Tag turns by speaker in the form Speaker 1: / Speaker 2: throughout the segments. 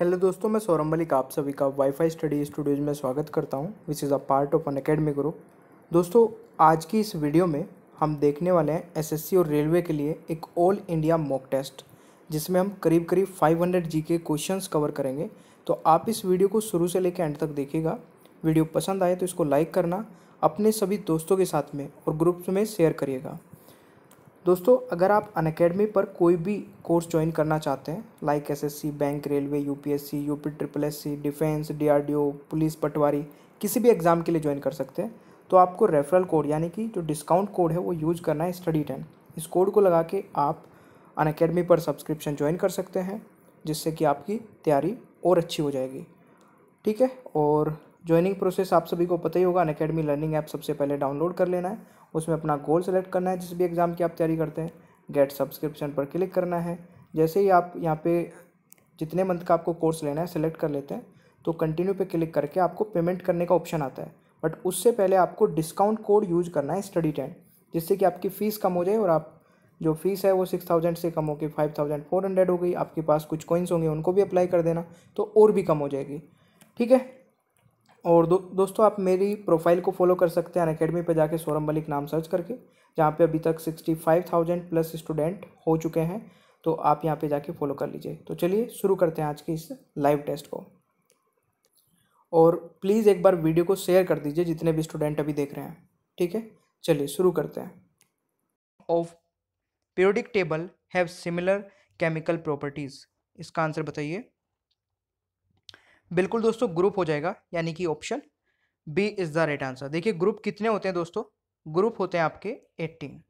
Speaker 1: hello दोस्तों मैं सौरभ मलिक आप सभी का वाईफाई स्टडी स्टूडियोज में स्वागत करता हूँ which is a part of Unacademy group दोस्तों आज की इस वीडियो में हम देखने वाले हैं एसएससी और रेलवे के लिए एक ऑल इंडिया मॉक टेस्ट जिसमें हम करीब करीब 500 के क्वेश्चन कवर करेंगे तो आप इस वीडियो को शुरू से लेकर एंड तक देखिएगा वीडियो पसंद आए तो इसको लाइक करना अपने सभी दोस्तों के साथ में और ग्रुप्स में शेयर करिएगा दोस्तों अगर आप अनकेडमी पर कोई भी कोर्स ज्वाइन करना चाहते हैं like SSC bank railway UPSC UP triple S C defence DRDO police पटवारी किसी भी एग्ज़ाम के लिए ज्वाइन कर सकते हैं तो आपको रेफरल कोड यानी कि जो डिस्काउंट कोड है वो यूज़ करना है स्टडी टेन इस कोड को लगा के आप अनकेडमी पर सब्सक्रिप्शन ज्वाइन कर सकते हैं जिससे कि आपकी तैयारी और अच्छी हो जाएगी ठीक है और ज्वाइनिंग प्रोसेस आप सभी को पता ही होगा अकेडमी लर्निंग ऐप सबसे पहले डाउनलोड कर लेना है उसमें अपना गोल सेलेक्ट करना है जिस भी एग्ज़ाम की आप तैयारी करते हैं गेट सब्सक्रिप्शन पर क्लिक करना है जैसे ही आप यहाँ पे जितने मंथ का आपको कोर्स लेना है सेलेक्ट कर लेते हैं तो कंटिन्यू पे क्लिक करके आपको पेमेंट करने का ऑप्शन आता है बट उससे पहले आपको डिस्काउंट कोड यूज करना है स्टडी टेन जिससे कि आपकी फ़ीस कम हो जाए और आप जो फीस है वो सिक्स थाउजेंड से कम गई फाइव थाउजेंड फोर हंड्रेड हो गई आपके पास कुछ कॉइन्स होंगे उनको भी अप्लाई कर देना तो और भी कम हो जाएगी ठीक है और दो दोस्तों आप मेरी प्रोफाइल को फॉलो कर सकते हैं अन अकेडमी पर जाके सौरभ मलिक नाम सर्च करके जहाँ पे अभी तक sixty five thousand plus student हो चुके हैं तो आप यहाँ पे जाके फॉलो कर लीजिए तो चलिए शुरू करते हैं आज के इस लाइव टेस्ट को और प्लीज़ एक बार वीडियो को शेयर कर दीजिए जितने भी स्टूडेंट अभी देख रहे हैं ठीक है चलिए शुरू करते हैं of periodic table have similar chemical properties इसका आंसर बताइए बिल्कुल दोस्तों ग्रुप हो जाएगा यानी कि option B is the right answer देखिए ग्रुप कितने होते हैं दोस्तों ग्रुप होते हैं आपके एट्टीन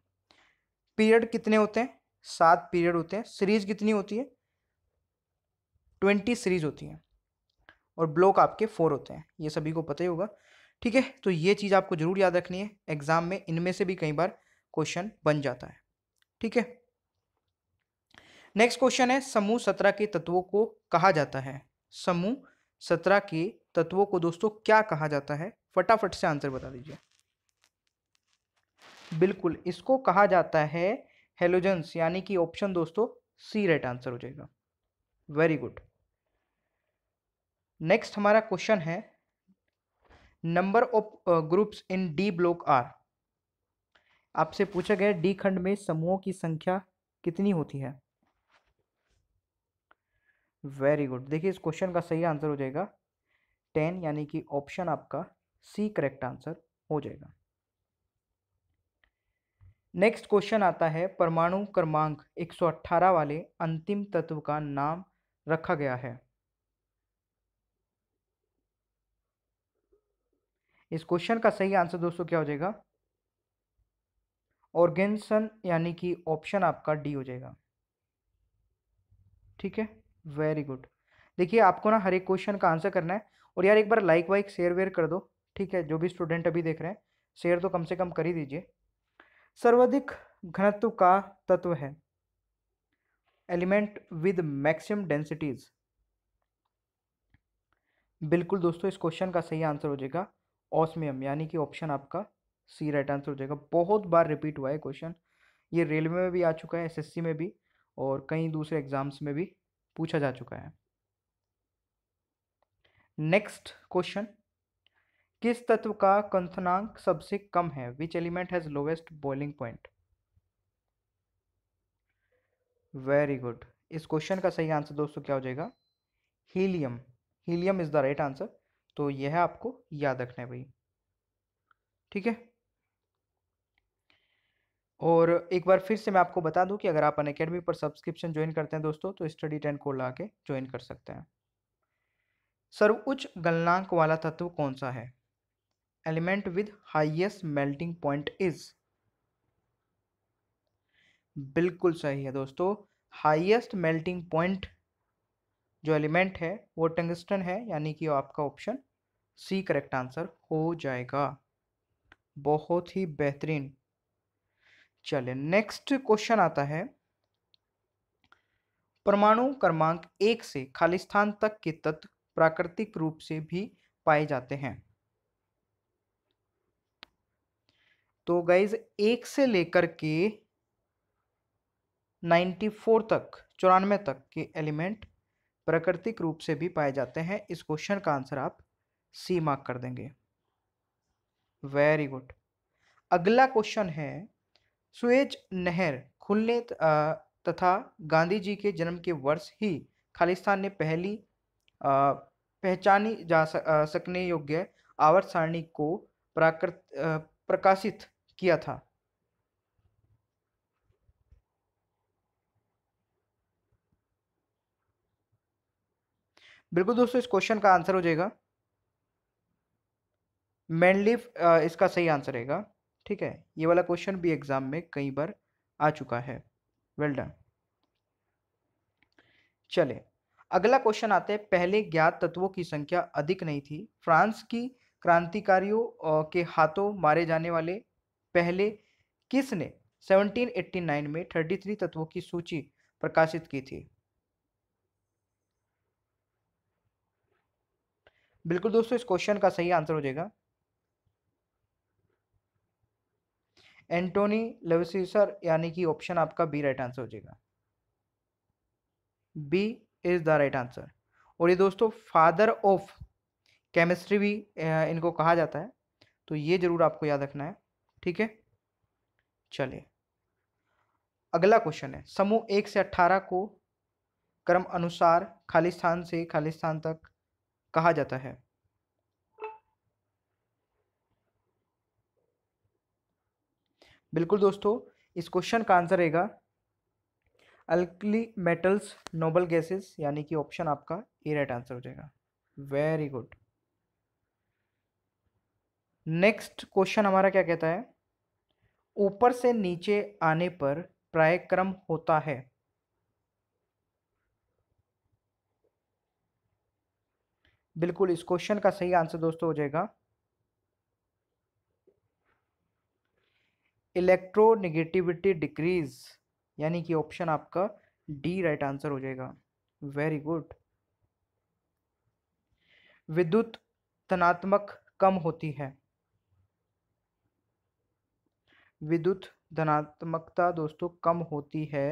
Speaker 1: पीरियड कितने होते हैं सात पीरियड होते हैं सीरीज कितनी होती है ट्वेंटी सीरीज होती है और ब्लॉक आपके फोर होते हैं ये सभी को पता ही होगा ठीक है तो ये चीज़ आपको ज़रूर याद रखनी है एग्ज़ाम में इनमें से भी कई बार क्वेश्चन बन जाता है ठीक है नेक्स्ट क्वेश्चन है समूह सत्रह के तत्वों को कहा जाता है समूह सत्रह के तत्वों को दोस्तों क्या कहा जाता है फटाफट से आंसर बता दीजिए बिल्कुल इसको कहा जाता है हेलोजेंस यानी कि ऑप्शन दोस्तों सी राइट आंसर हो जाएगा वेरी गुड नेक्स्ट हमारा क्वेश्चन है number of groups in D block are आपसे पूछा गया डी खंड में समूहों की संख्या कितनी होती है वेरी गुड देखिए इस क्वेश्चन का सही आंसर हो जाएगा टेन यानी कि ऑप्शन आपका सी करेक्ट आंसर हो जाएगा नेक्स्ट क्वेश्चन आता है परमाणु क्रमांक 118 वाले अंतिम तत्व का नाम रखा गया है इस क्वेश्चन का सही आंसर दोस्तों क्या हो जाएगा ऑर्गेनसन यानी कि ऑप्शन आपका डी हो जाएगा ठीक है वेरी गुड देखिए आपको ना हर एक क्वेश्चन का आंसर करना है और यार एक बार लाइक वाइक शेयर वेयर कर दो ठीक है जो भी स्टूडेंट अभी देख रहे हैं शेयर तो कम से कम कर ही दीजिए सर्वाधिक घनत्व का तत्व है एलिमेंट विद मैक्सिमम डेंसिटीज बिल्कुल दोस्तों इस क्वेश्चन का सही आंसर हो जाएगा ऑस्मियम यानी कि ऑप्शन आपका सी राइट आंसर हो जाएगा बहुत बार रिपीट हुआ है क्वेश्चन ये रेलवे में भी आ चुका है एसएससी में भी और कई दूसरे एग्जाम्स में भी पूछा जा चुका है नेक्स्ट क्वेश्चन किस तत्व का कंथनांक सबसे कम है which element has lowest boiling point very good इस क्वेश्चन का सही आंसर दोस्तों क्या हो जाएगा helium helium is the right answer तो यह आपको याद रखना है भाई ठीक है और एक बार फिर से मैं आपको बता दूं कि अगर आप अन अकेडमी पर सब्सक्रिप्शन ज्वाइन करते हैं दोस्तों तो स्टडी टेन को ला के ज्वाइन कर सकते हैं सर्वोच्च गलनांक वाला तत्व कौन सा है element with highest melting point is बिल्कुल सही है दोस्तों हाइएस्ट मेल्टिंग पॉइंट जो एलिमेंट है वो टंगस्टन है यानी कि आपका ऑप्शन सी करेक्ट आंसर हो जाएगा बहुत ही बेहतरीन चले नेक्स्ट क्वेश्चन आता है परमाणु क्रमांक एक से खालिस्तान तक के तत्व प्राकृतिक रूप से भी पाए जाते हैं तो गाइज एक से लेकर के नाइन्टी फोर तक चौरानवे तक के एलिमेंट प्राकृतिक रूप से भी पाए जाते हैं इस क्वेश्चन का आंसर आप सी मार्क कर देंगे वेरी गुड अगला क्वेश्चन है सुएज नहर खुलने तथा गांधी जी के जन्म के वर्ष ही खालिस्तान ने पहली पहचानी जा सकने योग्य आवर्त सारणी को प्राकृत प्रकाशित किया था बिल्कुल दोस्तों इस क्वेश्चन का आंसर हो जाएगा मैनलिफ इसका सही आंसर रहेगा ठीक है ये वाला क्वेश्चन भी एग्जाम में कई बार आ चुका है वेल डन चले अगला क्वेश्चन आते हैं पहले ज्ञात तत्वों की संख्या अधिक नहीं थी फ्रांस की क्रांतिकारियों के हाथों मारे जाने वाले पहले किसने 1789 में 33 तत्वों की सूची प्रकाशित की थी बिल्कुल दोस्तों इस क्वेश्चन का सही आंसर हो जाएगा एंटोनी लेविसर यानी कि ऑप्शन आपका बी राइट आंसर हो जाएगा B is the right answer और ये दोस्तों फादर ऑफ केमिस्ट्री भी इनको कहा जाता है तो ये जरूर आपको याद रखना है ठीक है चलिए अगला क्वेश्चन है समूह एक से अट्ठारह को क्रम अनुसार खालिस्तान से खालिस्तान तक कहा जाता है बिल्कुल दोस्तों इस क्वेश्चन का आंसर रहेगा अल्कली मेटल्स नोबल गैसेस यानी कि ऑप्शन आपका ए राइट आंसर हो जाएगा वेरी गुड नेक्स्ट क्वेश्चन हमारा क्या कहता है ऊपर से नीचे आने पर प्रायक्रम होता है बिल्कुल इस क्वेश्चन का सही आंसर दोस्तों हो जाएगा इलेक्ट्रोनिगेटिविटी डिक्रीज यानी कि ऑप्शन आपका डी राइट आंसर हो जाएगा वेरी गुड विद्युत धनात्मक कम होती है विद्युत धनात्मकता दोस्तों कम होती है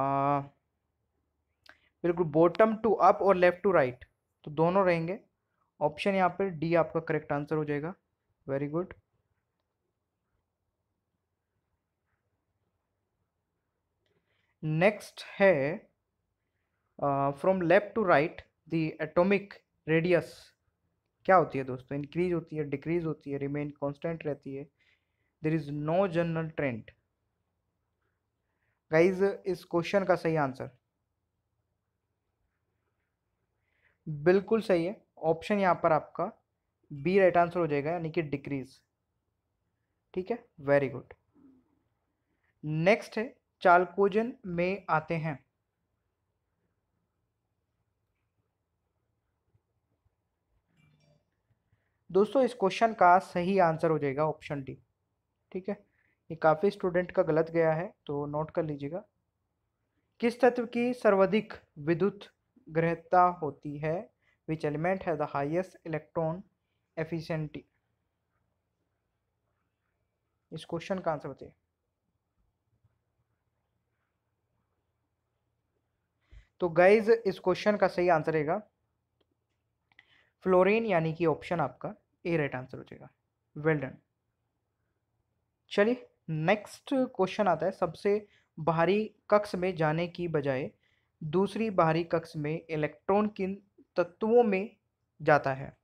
Speaker 1: आ, बिल्कुल बॉटम टू अप और लेफ्ट टू राइट तो दोनों रहेंगे ऑप्शन यहाँ पर डी आपका करेक्ट आंसर हो जाएगा वेरी गुड नेक्स्ट है from left to right the atomic radius क्या होती है दोस्तों इंक्रीज होती है डिक्रीज होती है रिमेन कांस्टेंट रहती है there is no general trend guys इस क्वेश्चन का सही आंसर बिल्कुल सही है ऑप्शन यहाँ पर आपका बी राइट आंसर हो जाएगा यानी कि डिक्रीज ठीक है वेरी गुड नेक्स्ट है चालकोजन में आते हैं दोस्तों इस क्वेश्चन का सही आंसर हो जाएगा ऑप्शन डी ठीक है ये काफ़ी स्टूडेंट का गलत गया है तो नोट कर लीजिएगा किस तत्व की सर्वाधिक विद्युत ग्रहता होती है विच एलिमेंट है द हाइएस्ट इलेक्ट्रॉन एफिशिएंटी इस क्वेश्चन का आंसर बताइए तो गाइज इस क्वेश्चन का सही आंसर रहेगा फ्लोरीन यानी कि ऑप्शन आपका ए राइट आंसर हो जाएगा वेल डन चलिए नेक्स्ट क्वेश्चन आता है सबसे बाहरी कक्ष में जाने की बजाय दूसरी बाहरी कक्ष में इलेक्ट्रॉन किन तत्वों में जाता है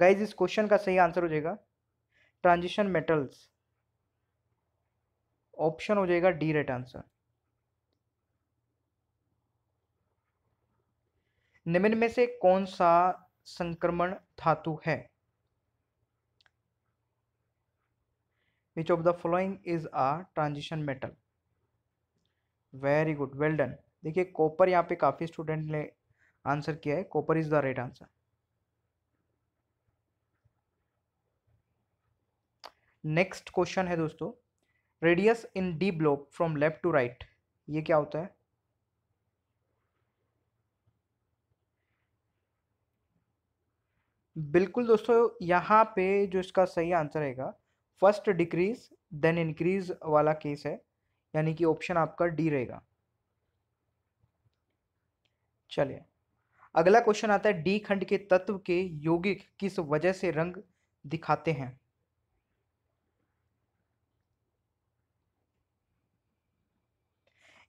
Speaker 1: गाइज इस क्वेश्चन का सही आंसर हो जाएगा ट्रांजिशन मेटल्स ऑप्शन हो जाएगा डी राइट आंसर निम्न में से कौन सा संक्रमण धातु है which of the following is a transition metal very good well done देखिए कॉपर यहाँ पे काफ़ी स्टूडेंट ने आंसर किया है copper is the right answer next question है दोस्तों radius in D block from left to right ये क्या होता है बिल्कुल दोस्तों यहाँ पे जो इसका सही आंसर रहेगा फर्स्ट डिक्रीज देन इंक्रीज वाला केस है यानी कि ऑप्शन आपका डी रहेगा चलिए अगला क्वेश्चन आता है डी खंड के तत्व के यौगिक किस वजह से रंग दिखाते हैं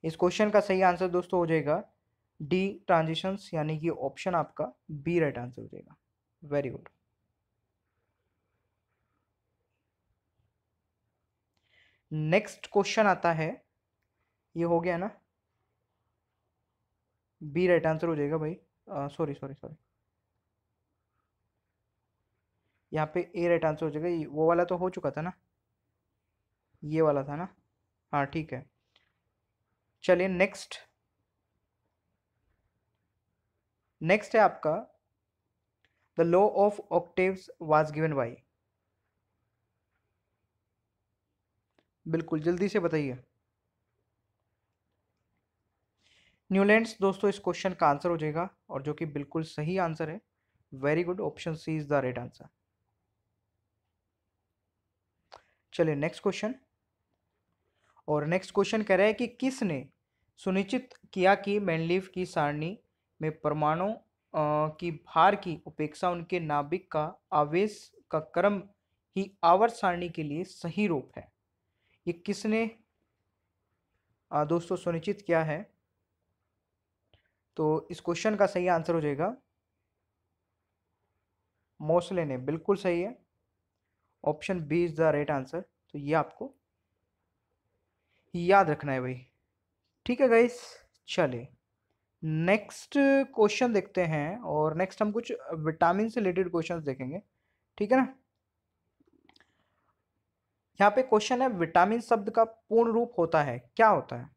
Speaker 1: इस क्वेश्चन का सही आंसर दोस्तों हो जाएगा डी ट्रांजिशंस यानी कि ऑप्शन आपका बी राइट आंसर हो जाएगा वेरी गुड नेक्स्ट क्वेश्चन आता है ये हो गया ना बी राइट आंसर हो जाएगा भाई सॉरी सॉरी सॉरी यहाँ पे ए राइट आंसर हो जाएगा वो वाला तो हो चुका था ना ये वाला था ना हाँ ठीक है चलिए नेक्स्ट नेक्स्ट है आपका the law of octaves was given by बिल्कुल जल्दी से बताइए न्यूलैंड्स दोस्तों इस क्वेश्चन का आंसर हो जाएगा और जो कि बिल्कुल सही आंसर है very good option C is the right answer चलिए नेक्स्ट क्वेश्चन और नेक्स्ट क्वेश्चन कह रहा है कि किसने सुनिश्चित किया कि मैनलीव की सारणी में परमाणु की भार की उपेक्षा उनके नाभिक का आवेश का क्रम ही आवर्त सारणी के लिए सही रूप है ये किसने दोस्तों सुनिश्चित किया है तो इस क्वेश्चन का सही आंसर हो जाएगा मोसले ने बिल्कुल सही है option B is the right answer तो ये आपको याद रखना है भाई ठीक है गाइस चले नेक्स्ट क्वेश्चन देखते हैं और नेक्स्ट हम कुछ विटामिन से रिलेटेड क्वेश्चन देखेंगे ठीक है ना यहाँ पे क्वेश्चन है विटामिन शब्द का पूर्ण रूप होता है क्या होता है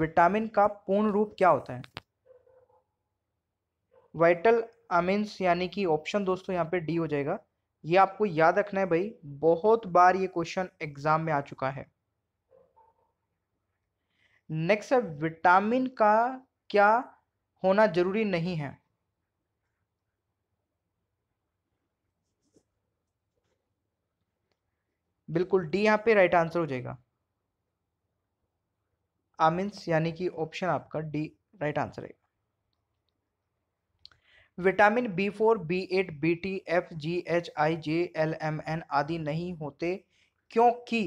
Speaker 1: विटामिन का पूर्ण रूप क्या होता है वाइटल अमीन्स यानी कि ऑप्शन दोस्तों यहाँ पे डी हो जाएगा ये आपको याद रखना है भाई बहुत बार ये क्वेश्चन एग्जाम में आ चुका है नेक्स्ट है विटामिन का क्या होना जरूरी नहीं है बिल्कुल डी यहां पे राइट आंसर हो जाएगा आमिन्स यानी कि ऑप्शन आपका डी राइट आंसर है vitamin B four B eight B T F G H I J L M N आदि नहीं होते क्योंकि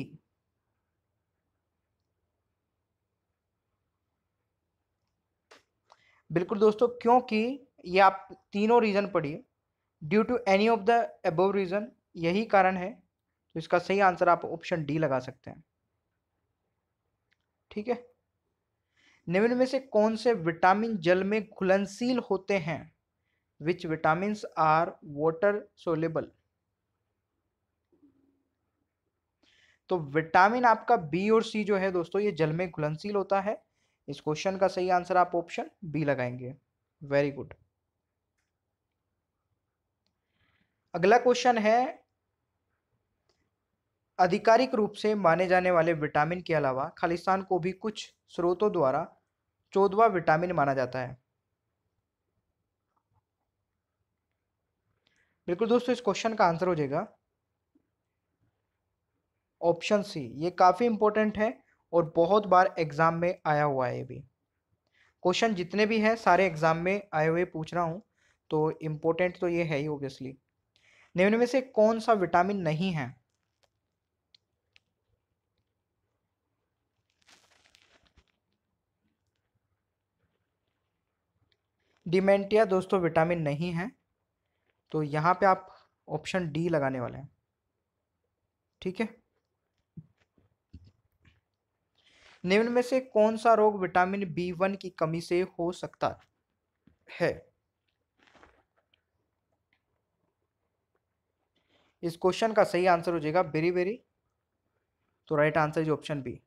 Speaker 1: बिल्कुल दोस्तों क्योंकि ये आप तीनों रीज़न पढ़िए due to any of the above reason यही कारण है तो इसका सही आंसर आप ऑप्शन डी लगा सकते हैं ठीक है निम्न में से कौन से विटामिन जल में घुलनशील होते हैं which vitamins are water soluble तो विटामिन आपका बी और सी जो है दोस्तों ये जल में घुलनशील होता है इस क्वेश्चन का सही आंसर आप ऑप्शन बी लगाएंगे वेरी गुड अगला क्वेश्चन है आधिकारिक रूप से माने जाने वाले विटामिन के अलावा खालिस्तान को भी कुछ स्रोतों द्वारा चौदवा विटामिन माना जाता है बिल्कुल दोस्तों इस क्वेश्चन का आंसर हो जाएगा ऑप्शन सी ये काफ़ी इंपॉर्टेंट है और बहुत बार एग्ज़ाम में आया हुआ है ये भी क्वेश्चन जितने भी हैं सारे एग्ज़ाम में आए हुए पूछ रहा हूँ तो इम्पोर्टेंट तो ये है ही ओबियसली निम्न में से कौन सा विटामिन नहीं है डिमेंटिया दोस्तों विटामिन नहीं है तो यहाँ पे आप ऑप्शन डी लगाने वाले हैं ठीक है निम्न में से कौन सा रोग विटामिन बी वन की कमी से हो सकता है इस क्वेश्चन का सही आंसर हो जाएगा बेरी बेरी तो right answer is option B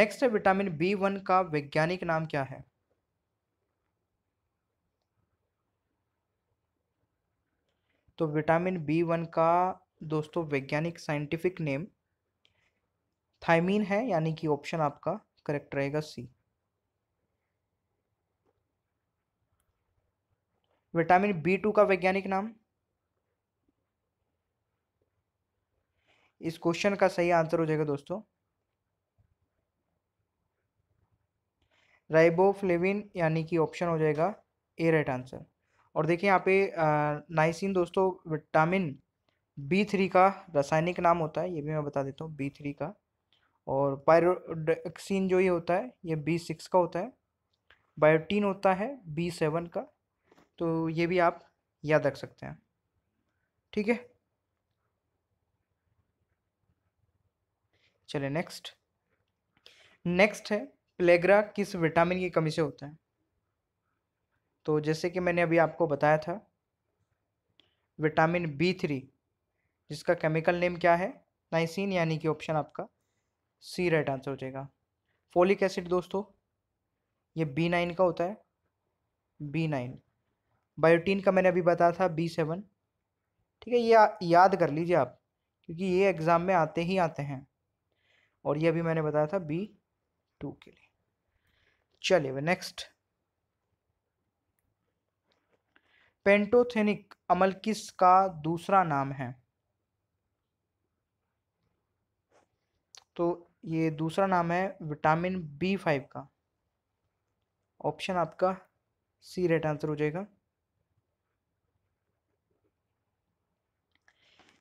Speaker 1: next है विटामिन बी वन का वैज्ञानिक नाम क्या है तो विटामिन बी वन का दोस्तों वैज्ञानिक साइंटिफिक नेम थायमीन है यानी कि ऑप्शन आपका करेक्ट रहेगा सी विटामिन बी टू का वैज्ञानिक नाम इस क्वेश्चन का सही आंसर हो जाएगा दोस्तों राइबोफ्लेविन यानी कि ऑप्शन हो जाएगा ए राइट आंसर और देखिए यहाँ पे नाइसिन दोस्तों विटामिन बी थ्री का रासायनिक नाम होता है ये भी मैं बता देता हूँ बी थ्री का और पायरोडक्सिन जो ये होता है ये बी सिक्स का होता है बायोटीन होता है बी सेवन का तो ये भी आप याद रख सकते हैं ठीक है चलिए नेक्स्ट नेक्स्ट है प्लेग्रा किस विटामिन की कमी से होता है तो जैसे कि मैंने अभी आपको बताया था विटामिन बी थ्री जिसका केमिकल नेम क्या है नाइसिन यानी कि ऑप्शन आपका सी राइट आंसर हो जाएगा फोलिक एसिड दोस्तों ये बी नाइन का होता है बी नाइन बायोटीन का मैंने अभी बताया था बी सेवन ठीक है ये याद कर लीजिए आप क्योंकि ये एग्ज़ाम में आते ही आते हैं और ये अभी मैंने बताया था बी टू के लिए चलिए नेक्स्ट पेंटोथेनिक अमल किस का दूसरा नाम है तो ये दूसरा नाम है विटामिन बी फाइव का ऑप्शन आपका सी राइट आंसर हो जाएगा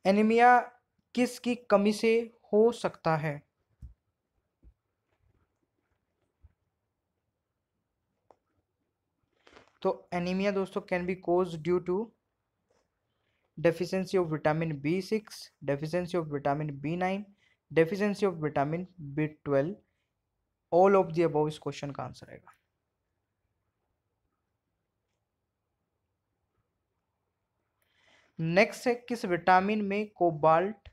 Speaker 1: एनीमिया किस की कमी से हो सकता है तो एनीमिया दोस्तों can be cause due to deficiency of vitamin B six deficiency of vitamin B nine deficiency of vitamin B twelve all of the above इस क्वेश्चन का आंसर आएगा नेक्स्ट है किस विटामिन में कोबाल्ट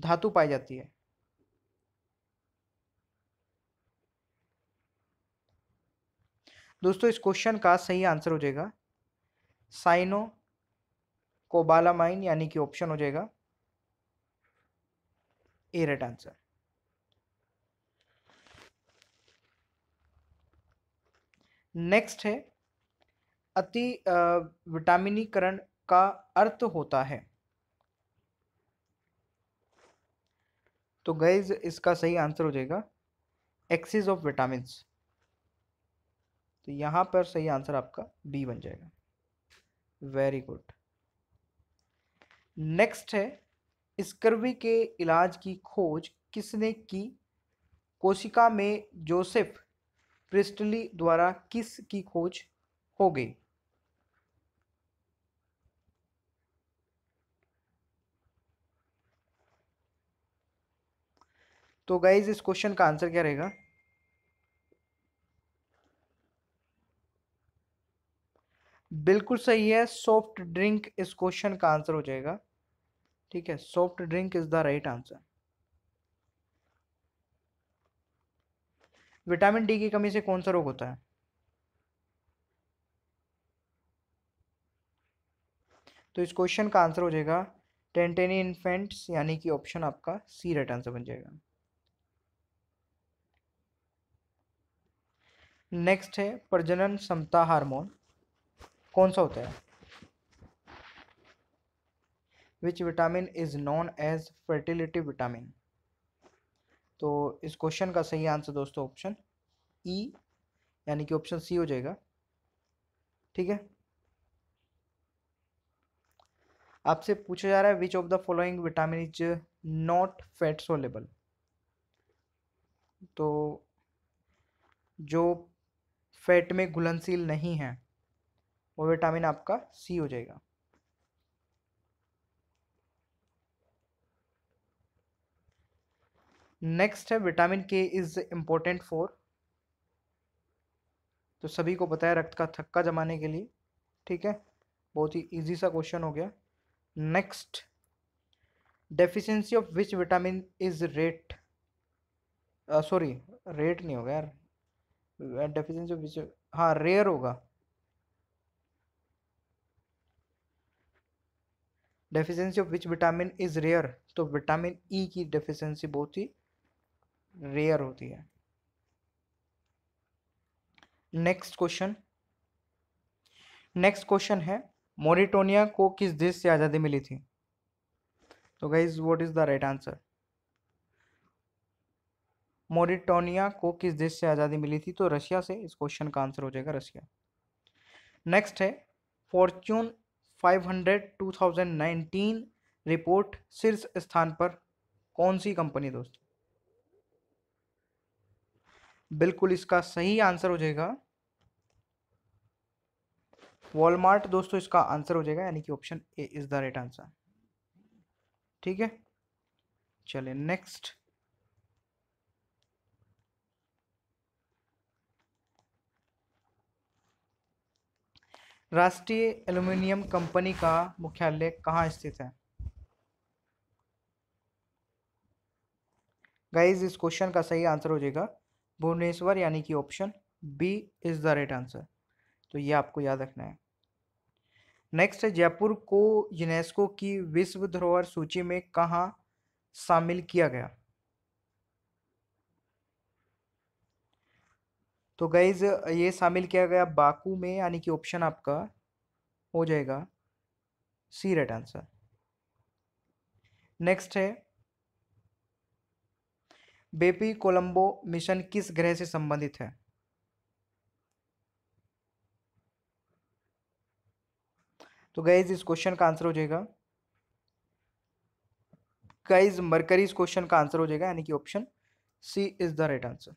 Speaker 1: धातु पाई जाती है दोस्तों इस क्वेश्चन का सही आंसर हो जाएगा साइनो कोबालामाइन यानी कि ऑप्शन हो जाएगा ए राइट आंसर नेक्स्ट है अति विटामिनीकरण का अर्थ होता है तो गैज इसका सही आंसर हो जाएगा एक्सिस ऑफ विटामिन्स तो यहाँ पर सही आंसर आपका बी बन जाएगा वेरी गुड नेक्स्ट है स्कर्वी के इलाज की खोज किसने की कोशिका में जोसेफ प्रिस्टली द्वारा किस की खोज हो गई तो गाइज इस क्वेश्चन का आंसर क्या रहेगा बिल्कुल सही है सॉफ्ट ड्रिंक इस क्वेश्चन का आंसर हो जाएगा ठीक है soft drink is the right answer vitamin D की कमी से कौन सा रोग होता है तो इस क्वेश्चन का आंसर हो जाएगा टेंटेनी इन्फेंट्स यानी कि ऑप्शन आपका सी राइट आंसर बन जाएगा नेक्स्ट है प्रजनन क्षमता हार्मोन कौन सा होता है which vitamin is known as fertility vitamin तो इस क्वेश्चन का सही आंसर दोस्तों ऑप्शन ई e, यानी कि ऑप्शन सी हो जाएगा ठीक है आपसे पूछा जा रहा है which of the following vitamin is not fat soluble तो जो फैट में घुलनशील नहीं है वो विटामिन आपका सी हो जाएगा नेक्स्ट है विटामिन के इज इम्पोर्टेंट फॉर तो सभी को पता है रक्त का थक्का जमाने के लिए ठीक है बहुत ही इजी सा क्वेश्चन हो गया next deficiency of which vitamin is rate sorry rate नहीं होगा यार डेफिशिएंसी ऑफ विच हाँ रेयर होगा deficiency of which vitamin is rare तो विटामिन ई e की डेफिशिएंसी बहुत ही रेयर होती है नेक्स्ट क्वेश्चन नेक्स्ट क्वेश्चन है मोरिटोनिया को किस देश से आज़ादी मिली थी तो guys what is the right answer Mauritania को किस देश से आज़ादी मिली थी तो रशिया से इस क्वेश्चन का आंसर हो जाएगा रशिया नेक्स्ट है फॉर्च्यून 500 2019 रिपोर्ट शीर्ष स्थान पर कौन सी कंपनी दोस्तों बिल्कुल इसका सही आंसर हो जाएगा वॉलमार्ट दोस्तों इसका आंसर हो जाएगा यानी कि option A is the right answer ठीक है चलिए नेक्स्ट राष्ट्रीय एल्यूमिनियम कंपनी का मुख्यालय कहाँ स्थित है गाइज इस क्वेश्चन का सही आंसर हो जाएगा भुवनेश्वर यानी कि option B is the right answer तो ये आपको याद रखना है नेक्स्ट जयपुर को यूनेस्को की विश्व धरोहर सूची में कहाँ शामिल किया गया तो गाइज़ ये शामिल किया गया बाकू में यानी कि ऑप्शन आपका हो जाएगा सी रेट आंसर नेक्स्ट है बेपी कोलंबो मिशन किस ग्रह से संबंधित है तो गाइज इस क्वेश्चन का आंसर हो जाएगा गाइज मरकरी इस क्वेश्चन का आंसर हो जाएगा यानी कि option C is the right answer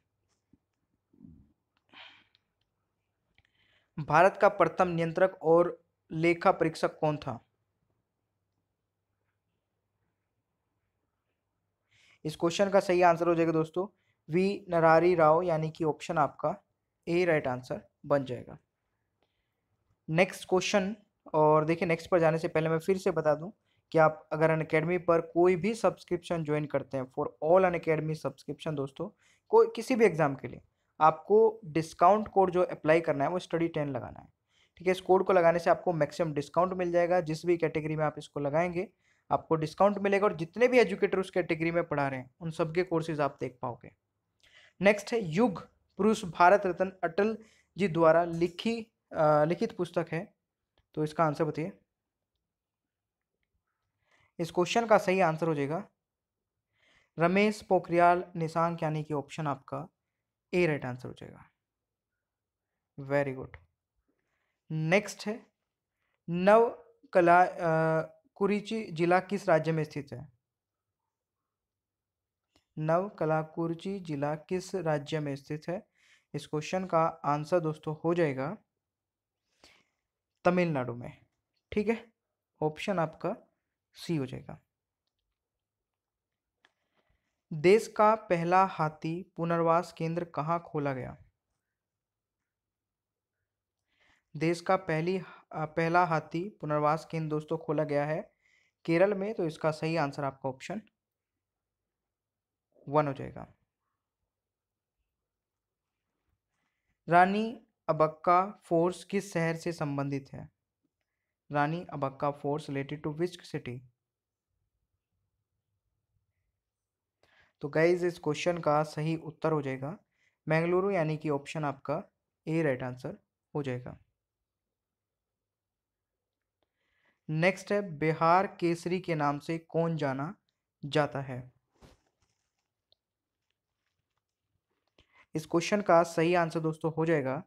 Speaker 1: Bharat का प्रथम नियंत्रक और लेखा परीक्षक कौन था इस क्वेश्चन का सही आंसर हो जाएगा दोस्तों वी नरारी राव यानी कि ऑप्शन आपका ए राइट आंसर बन जाएगा नेक्स्ट क्वेश्चन और देखिए नेक्स्ट पर जाने से पहले मैं फिर से बता दूं कि आप अगर अन अकेडमी पर कोई भी सब्सक्रिप्शन ज्वाइन करते हैं for all Unacademy subscription दोस्तों कोई किसी भी एग्ज़ाम के लिए आपको डिस्काउंट कोड जो अप्लाई करना है वो स्टडी टेन लगाना है ठीक है इस कोड को लगाने से आपको मैक्सिमम डिस्काउंट मिल जाएगा जिस भी कैटेगरी में आप इसको लगाएंगे आपको डिस्काउंट मिलेगा और जितने भी एजुकेटर उस कैटेगरी में पढ़ा रहे हैं उन सबके कोर्सेज आप देख पाओगे नेक्स्ट है युग पुरुष भारत रत्न अटल जी द्वारा लिखी आ, लिखित पुस्तक है तो इसका आंसर बताइए इस क्वेश्चन का सही आंसर हो जाएगा रमेश पोखरियाल निशांक यानी कि ऑप्शन आपका ए राइट आंसर हो जाएगा वेरी गुड नेक्स्ट है नव कला कुरीची जिला किस राज्य में स्थित है नव कला कुरची जिला किस राज्य में स्थित है इस क्वेश्चन का आंसर दोस्तों हो जाएगा तमिलनाडु में ठीक है ऑप्शन आपका सी हो जाएगा देश का पहला हाथी पुनर्वास केंद्र कहाँ खोला गया देश का पहली पहला हाथी पुनर्वास केंद्र दोस्तों खोला गया है केरल में तो इसका सही आंसर आपका ऑप्शन वन हो जाएगा रानी अबक्का फोर्स किस शहर से संबंधित है Rani Abbakka force related to which city तो गाइज इस क्वेश्चन का सही उत्तर हो जाएगा मैंगलुरु यानी कि ऑप्शन आपका ए राइट आंसर हो जाएगा नेक्स्ट है बिहार केसरी के नाम से कौन जाना जाता है इस क्वेश्चन का सही आंसर दोस्तों हो जाएगा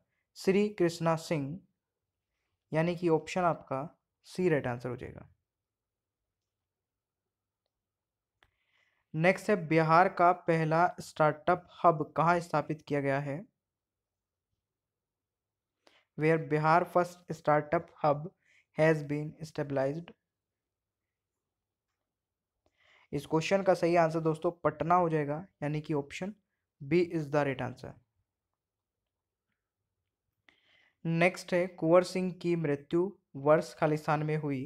Speaker 1: श्री कृष्णा सिंह यानी कि ऑप्शन आपका सी राइट आंसर हो जाएगा नेक्स्ट है बिहार का पहला स्टार्टअप हब कहाँ स्थापित किया गया है where Bihar first startup hub has been stabilize इस क्वेश्चन का सही आंसर दोस्तों पटना हो जाएगा यानी कि option B is the right answer next है कुंवर सिंह की मृत्यु वर्ष खालिस्तान में हुई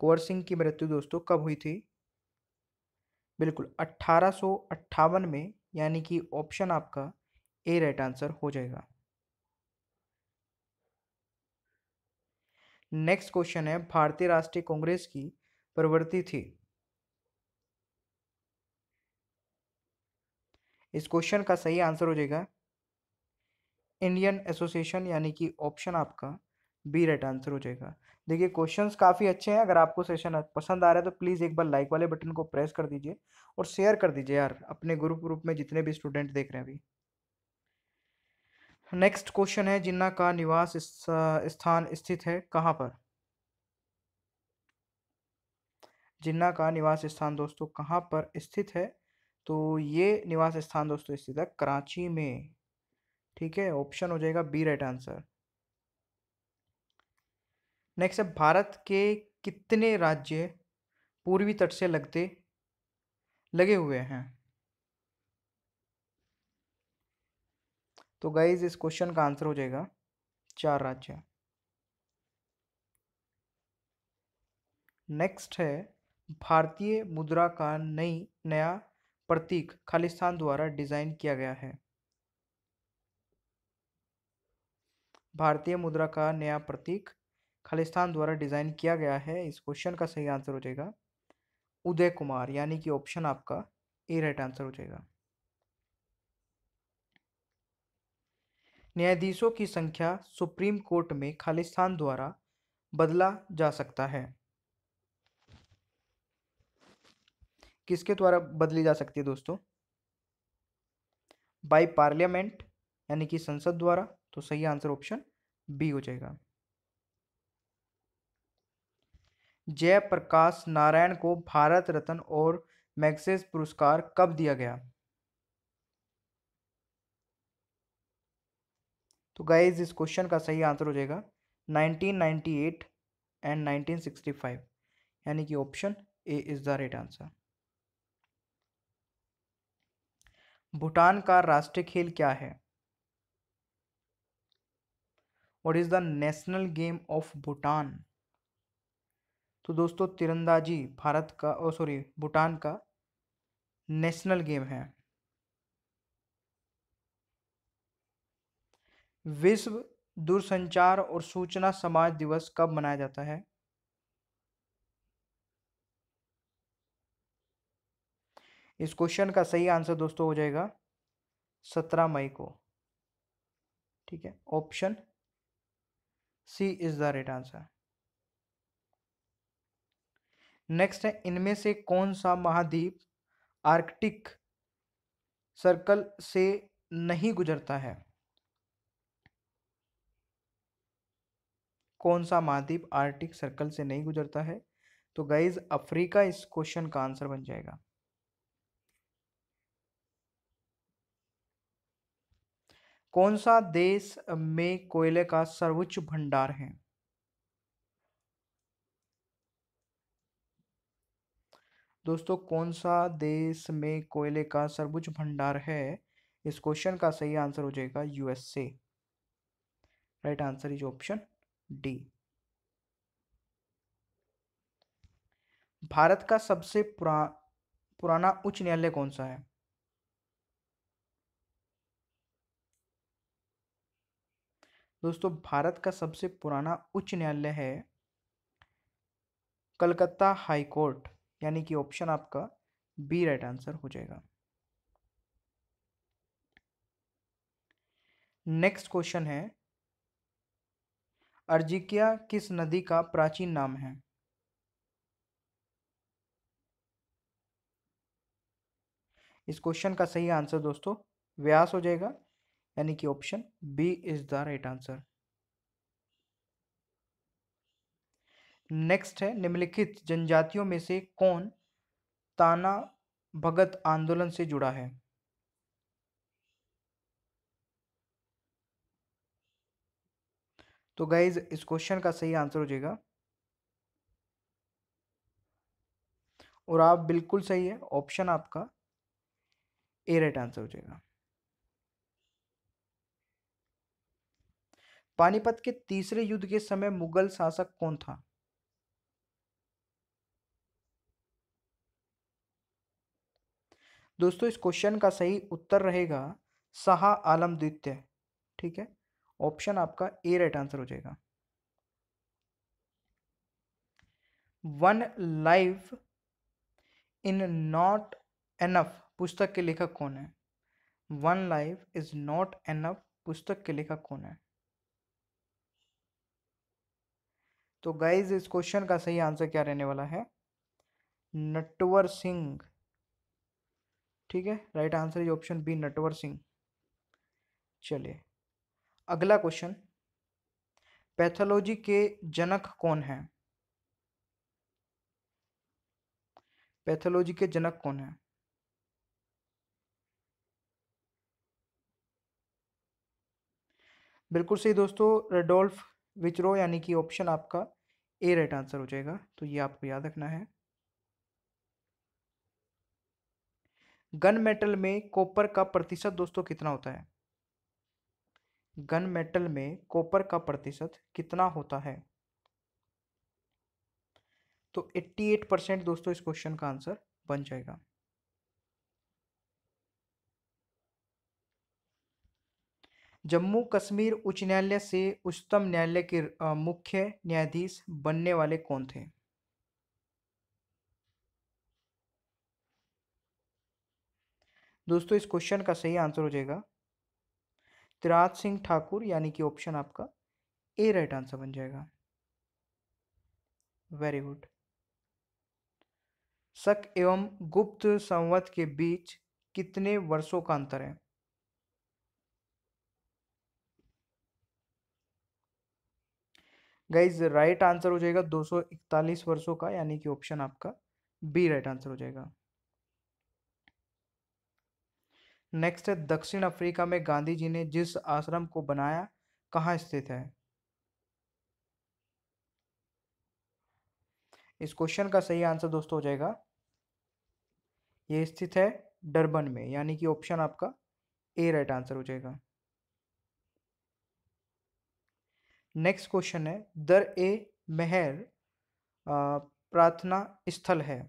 Speaker 1: कुंवर सिंह की मृत्यु दोस्तों कब हुई थी बिल्कुल अट्ठारह में यानी कि ऑप्शन आपका ए राइट आंसर हो जाएगा नेक्स्ट क्वेश्चन है भारतीय राष्ट्रीय कांग्रेस की प्रवृत्ति थी इस क्वेश्चन का सही आंसर हो जाएगा इंडियन एसोसिएशन यानी कि ऑप्शन आपका बी राइट आंसर हो जाएगा देखिए क्वेश्चंस काफ़ी अच्छे हैं अगर आपको सेशन पसंद आ रहा है तो प्लीज़ एक बार लाइक वाले बटन को प्रेस कर दीजिए और शेयर कर दीजिए यार अपने ग्रुप ग्रुप में जितने भी स्टूडेंट देख रहे हैं अभी नेक्स्ट क्वेश्चन है जिन्ना का निवास स्थान स्थित है कहाँ पर जिन्ना का निवास स्थान दोस्तों कहाँ पर स्थित है तो ये निवास स्थान दोस्तों स्थित है कराची में ठीक है ऑप्शन हो जाएगा बी राइट आंसर नेक्स्ट है भारत के कितने राज्य पूर्वी तट से लगते लगे हुए हैं तो गाइज इस क्वेश्चन का आंसर हो जाएगा चार राज्य नेक्स्ट है भारतीय मुद्रा का नई नया प्रतीक खालिस्तान द्वारा डिजाइन किया गया है भारतीय मुद्रा का नया प्रतीक खालिस्तान द्वारा डिज़ाइन किया गया है इस क्वेश्चन का सही आंसर हो जाएगा उदय कुमार यानी कि ऑप्शन आपका ए राइट आंसर हो जाएगा न्यायाधीशों की संख्या सुप्रीम कोर्ट में खालिस्तान द्वारा बदला जा सकता है किसके द्वारा बदली जा सकती है दोस्तों बाय पार्लियामेंट यानी कि संसद द्वारा तो सही आंसर ऑप्शन बी हो जाएगा जयप्रकाश नारायण को भारत रत्न और मैक्सेस पुरस्कार कब दिया गया तो गाइज इस क्वेश्चन का सही आंसर हो जाएगा 1998 एंड 1965 यानी कि option A is the right answer Bhutan का राष्ट्रीय खेल क्या है what is the national game of Bhutan तो दोस्तों तिरंदाजी भारत का और सॉरी भूटान का नेशनल गेम है विश्व दूरसंचार और सूचना समाज दिवस कब मनाया जाता है इस क्वेश्चन का सही आंसर दोस्तों हो जाएगा सत्रह मई को ठीक है option C is the right answer next है इनमें से कौन सा महाद्वीप आर्कटिक सर्कल से नहीं गुजरता है कौन सा महाद्वीप आर्कटिक सर्कल से नहीं गुजरता है तो गाइज अफ्रीका इस क्वेश्चन का आंसर बन जाएगा कौन सा देश में कोयले का सर्वोच्च भंडार है दोस्तों कौन सा देश में कोयले का सर्वोच्च भंडार है इस क्वेश्चन का सही आंसर हो जाएगा USA right answer is option D Bharat का सबसे पुरा पुराना उच्च न्यायालय कौन सा है दोस्तों भारत का सबसे पुराना उच्च न्यायालय है कलकत्ता हाई कोर्ट यानी कि ऑप्शन आपका बी राइट आंसर हो जाएगा नेक्स्ट क्वेश्चन है अर्जिकिया किस नदी का प्राचीन नाम है इस क्वेश्चन का सही आंसर दोस्तों व्यास हो जाएगा यानी कि option B is the right answer next है निम्नलिखित जनजातियों में से कौन ताना भगत आंदोलन से जुड़ा है तो गाइज इस क्वेश्चन का सही आंसर हो जाएगा और आप बिल्कुल सही है ऑप्शन आपका ए राइट आंसर हो जाएगा पानीपत के तीसरे युद्ध के समय मुगल शासक कौन था दोस्तों इस क्वेश्चन का सही उत्तर रहेगा शाह आलम द्वितीय ठीक है ऑप्शन आपका ए राइट आंसर हो जाएगा one life in not enough पुस्तक के लेखक कौन है one life is not enough पुस्तक के लेखक कौन है तो गाइज इस क्वेश्चन का सही आंसर क्या रहने वाला है नटवर सिंह ठीक है right answer is option B Natwar Singh चलिए अगला क्वेश्चन पैथोलॉजी के जनक कौन है पैथोलॉजी के जनक कौन है बिल्कुल सही दोस्तों रेडोल्फ विचरो यानी कि ऑप्शन आपका ए राइट आंसर हो जाएगा तो ये आपको याद रखना है गन मेटल में कॉपर का प्रतिशत दोस्तों कितना होता है गन मेटल में कॉपर का प्रतिशत कितना होता है तो 88 परसेंट दोस्तों इस क्वेश्चन का आंसर बन जाएगा जम्मू कश्मीर उच्च न्यायालय से उच्चतम न्यायालय के मुख्य न्यायाधीश बनने वाले कौन थे दोस्तों इस क्वेश्चन का सही आंसर हो जाएगा तिराज सिंह ठाकुर यानी कि ऑप्शन आपका ए राइट आंसर बन जाएगा वेरी गुड शक एवं गुप्त संवत के बीच कितने वर्षों का अंतर है गाइज राइट आंसर हो जाएगा 241 वर्षों का यानी कि ऑप्शन आपका बी राइट आंसर हो जाएगा नेक्स्ट है दक्षिण अफ्रीका में गांधी जी ने जिस आश्रम को बनाया कहाँ स्थित है इस क्वेश्चन का सही आंसर दोस्तों हो जाएगा ये स्थित है डरबन में यानी कि ऑप्शन आपका ए राइट आंसर हो जाएगा नेक्स्ट क्वेश्चन है दर ए मेहर प्रार्थना स्थल है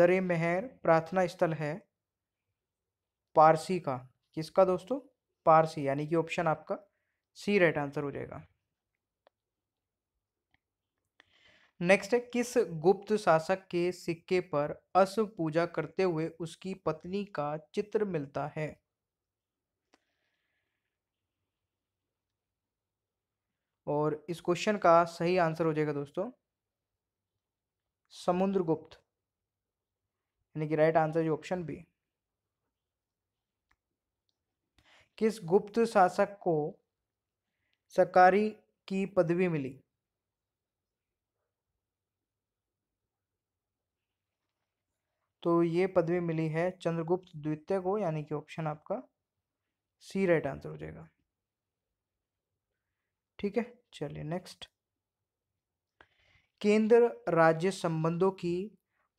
Speaker 1: दर महर प्रार्थना स्थल है पारसी का किसका दोस्तों पारसी यानी कि ऑप्शन आपका सी राइट आंसर हो जाएगा नेक्स्ट है किस गुप्त शासक के सिक्के पर अश्व पूजा करते हुए उसकी पत्नी का चित्र मिलता है और इस क्वेश्चन का सही आंसर हो जाएगा दोस्तों समुद्र गुप्त यानी कि राइट आंसर जो ऑप्शन बी किस गुप्त शासक को सकारी की पदवी मिली तो ये पदवी मिली है चंद्रगुप्त द्वितीय को यानी कि ऑप्शन आपका सी राइट आंसर हो जाएगा ठीक है चलिए नेक्स्ट केंद्र राज्य संबंधों की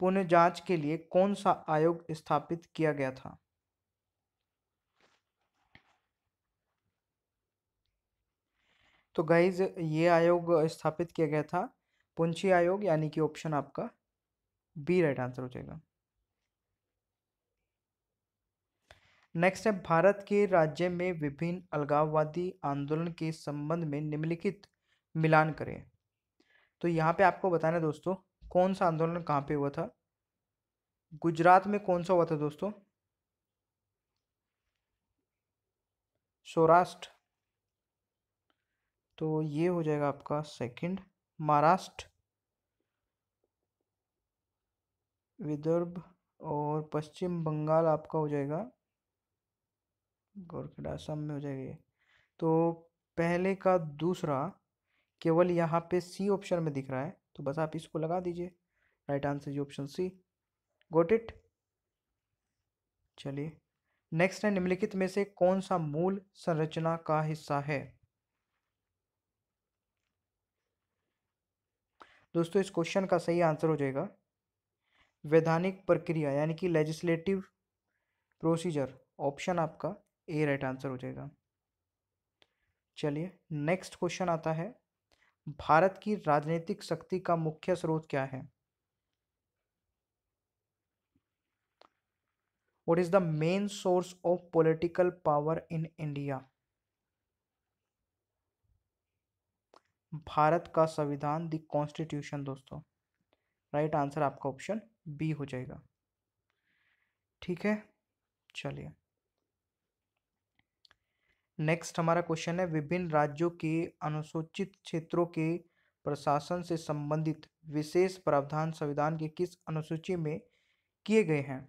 Speaker 1: पुनः जांच के लिए कौन सा आयोग स्थापित किया गया था तो गाइज ये आयोग स्थापित किया गया था पुंछी आयोग यानी कि ऑप्शन आपका बी राइट आंसर हो जाएगा नेक्स्ट है भारत के राज्य में विभिन्न अलगाववादी आंदोलन के संबंध में निम्नलिखित मिलान करें तो यहाँ पे आपको बताना दोस्तों कौन सा आंदोलन कहाँ पे हुआ था गुजरात में कौन सा हुआ था दोस्तों सौराष्ट्र तो ये हो जाएगा आपका सेकंड महाराष्ट्र विदर्भ और पश्चिम बंगाल आपका हो जाएगा गोरखेड़ा असम में हो जाएगा ये तो पहले का दूसरा केवल यहाँ पे सी ऑप्शन में दिख रहा है तो बस आप इसको लगा दीजिए राइट आंसर जो ऑप्शन सी गोट इट चलिए नेक्स्ट है निम्नलिखित में से कौन सा मूल संरचना का हिस्सा है दोस्तों इस क्वेश्चन का सही आंसर हो जाएगा वैधानिक प्रक्रिया यानी कि लेजिस्लेटिव प्रोसीजर ऑप्शन आपका ए राइट आंसर हो जाएगा चलिए नेक्स्ट क्वेश्चन आता है भारत की राजनीतिक शक्ति का मुख्य स्रोत क्या है what is the main source of political power in India Bharat का संविधान द कॉन्स्टिट्यूशन दोस्तों राइट आंसर आपका ऑप्शन बी हो जाएगा ठीक है चलिए नेक्स्ट हमारा क्वेश्चन है विभिन्न राज्यों के अनुसूचित क्षेत्रों के प्रशासन से संबंधित विशेष प्रावधान संविधान के किस अनुसूची में किए गए हैं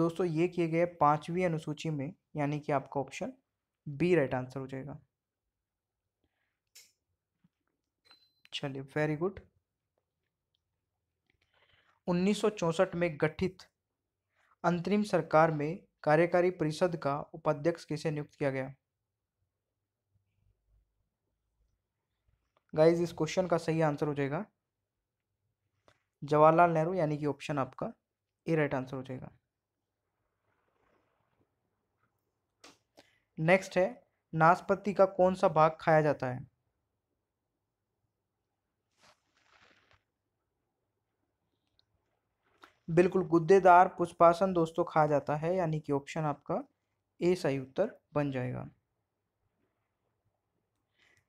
Speaker 1: दोस्तों ये किए गए पांचवी अनुसूची में यानी कि आपका ऑप्शन बी राइट आंसर हो जाएगा चलिए वेरी गुड 1964 में गठित अंतरिम सरकार में कार्यकारी परिषद का उपाध्यक्ष किसे नियुक्त किया गया गाइज इस क्वेश्चन का सही आंसर हो जाएगा जवाहरलाल नेहरू यानी कि ऑप्शन आपका ए राइट आंसर हो जाएगा नेक्स्ट है नाशपत्ती का कौन सा भाग खाया जाता है बिल्कुल गुद्देदार पुष्पासन दोस्तों खा जाता है यानी कि ऑप्शन आपका ए सही उत्तर बन जाएगा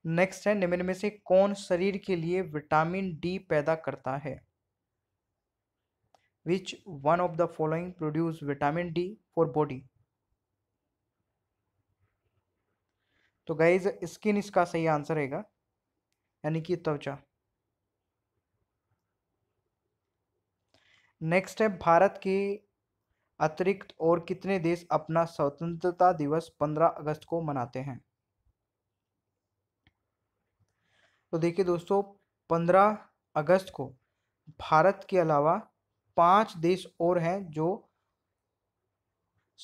Speaker 1: नेक्स्ट है निम्न में से कौन शरीर के लिए विटामिन डी पैदा करता है which one of the following produce vitamin D for body तो गाइज स्किन इसका सही आंसर रहेगा यानी कि त्वचा नेक्स्ट है भारत के अतिरिक्त और कितने देश अपना स्वतंत्रता दिवस 15 अगस्त को मनाते हैं तो देखिए दोस्तों 15 अगस्त को भारत के अलावा पांच देश और हैं जो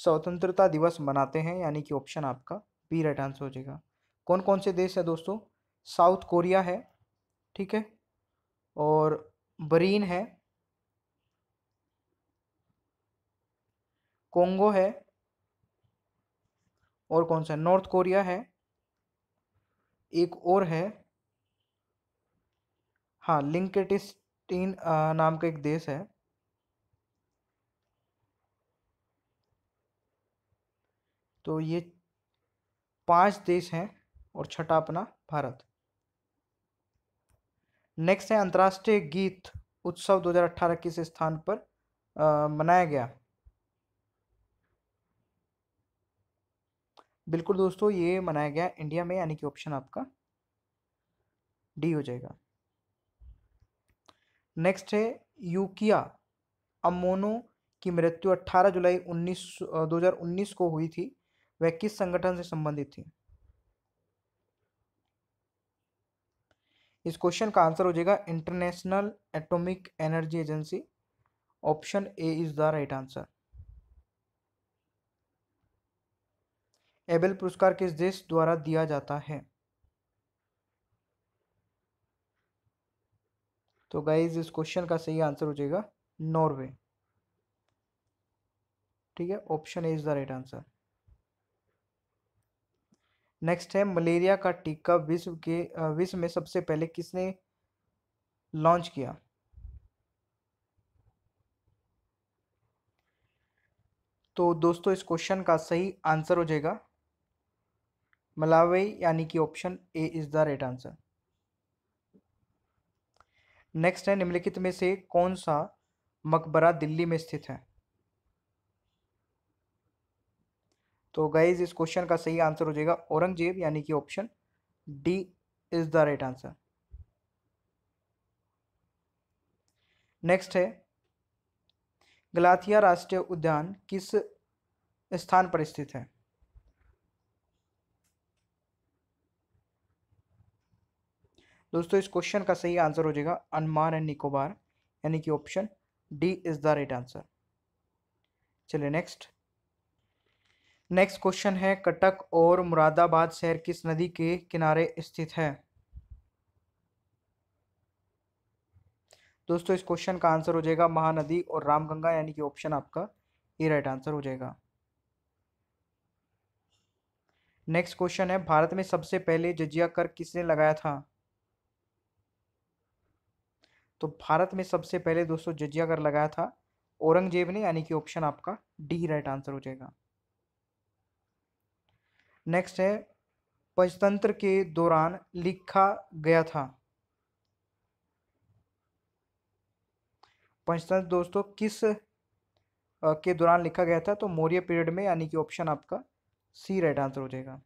Speaker 1: स्वतंत्रता दिवस मनाते हैं यानी कि ऑप्शन आपका बी राइट आंसर हो जाएगा कौन कौन से देश है दोस्तों साउथ कोरिया है ठीक है और बरीन है कोंगो है और कौन सा नॉर्थ कोरिया है एक और है हाँ लिंकेटिस्टीन नाम का एक देश है तो ये पांच देश हैं और छठा अपना भारत नेक्स्ट है अंतर्राष्ट्रीय गीत उत्सव 2018 किस स्थान पर आ, मनाया गया बिल्कुल दोस्तों ये मनाया गया इंडिया में यानी कि ऑप्शन आपका डी हो जाएगा नेक्स्ट है यूकिया अमोनो की मृत्यु 18 जुलाई 19 2019 को हुई थी वह किस संगठन से संबंधित थी इस क्वेश्चन का आंसर हो जाएगा International Atomic Energy Agency option A is the right answer Abel पुरस्कार किस देश द्वारा दिया जाता है तो गाइज इस क्वेश्चन का सही आंसर हो जाएगा नॉर्वे ठीक है option A is the right answer next है मलेरिया का टीका विश्व के विश्व में सबसे पहले किसने लॉन्च किया तो दोस्तों इस क्वेश्चन का सही आंसर हो जाएगा मलावई यानी कि option A is the right answer next है निम्नलिखित में से कौन सा मकबरा दिल्ली में स्थित है तो गाइज इस क्वेश्चन का सही आंसर हो जाएगा औरंगजेब यानी कि option D is the right answer next है गलाथिया राष्ट्रीय उद्यान किस स्थान पर स्थित है दोस्तों इस क्वेश्चन का सही आंसर हो जाएगा अंडमान एंड निकोबार यानी कि option D is the right answer चलिए नेक्स्ट नेक्स्ट क्वेश्चन है कटक और मुरादाबाद शहर किस नदी के किनारे स्थित है दोस्तों इस क्वेश्चन का आंसर हो जाएगा महानदी और रामगंगा यानी कि ऑप्शन आपका ये राइट आंसर हो जाएगा नेक्स्ट क्वेश्चन है भारत में सबसे पहले जजिया कर किसने लगाया था तो भारत में सबसे पहले दोस्तों जजिया कर लगाया था औरंगजेब ने यानी कि ऑप्शन आपका डी राइट आंसर हो जाएगा नेक्स्ट है पंचतंत्र के दौरान लिखा गया था पंचतंत्र दोस्तों किस के दौरान लिखा गया था तो मौर्य पीरियड में यानी कि ऑप्शन आपका सी राइट आंसर हो जाएगा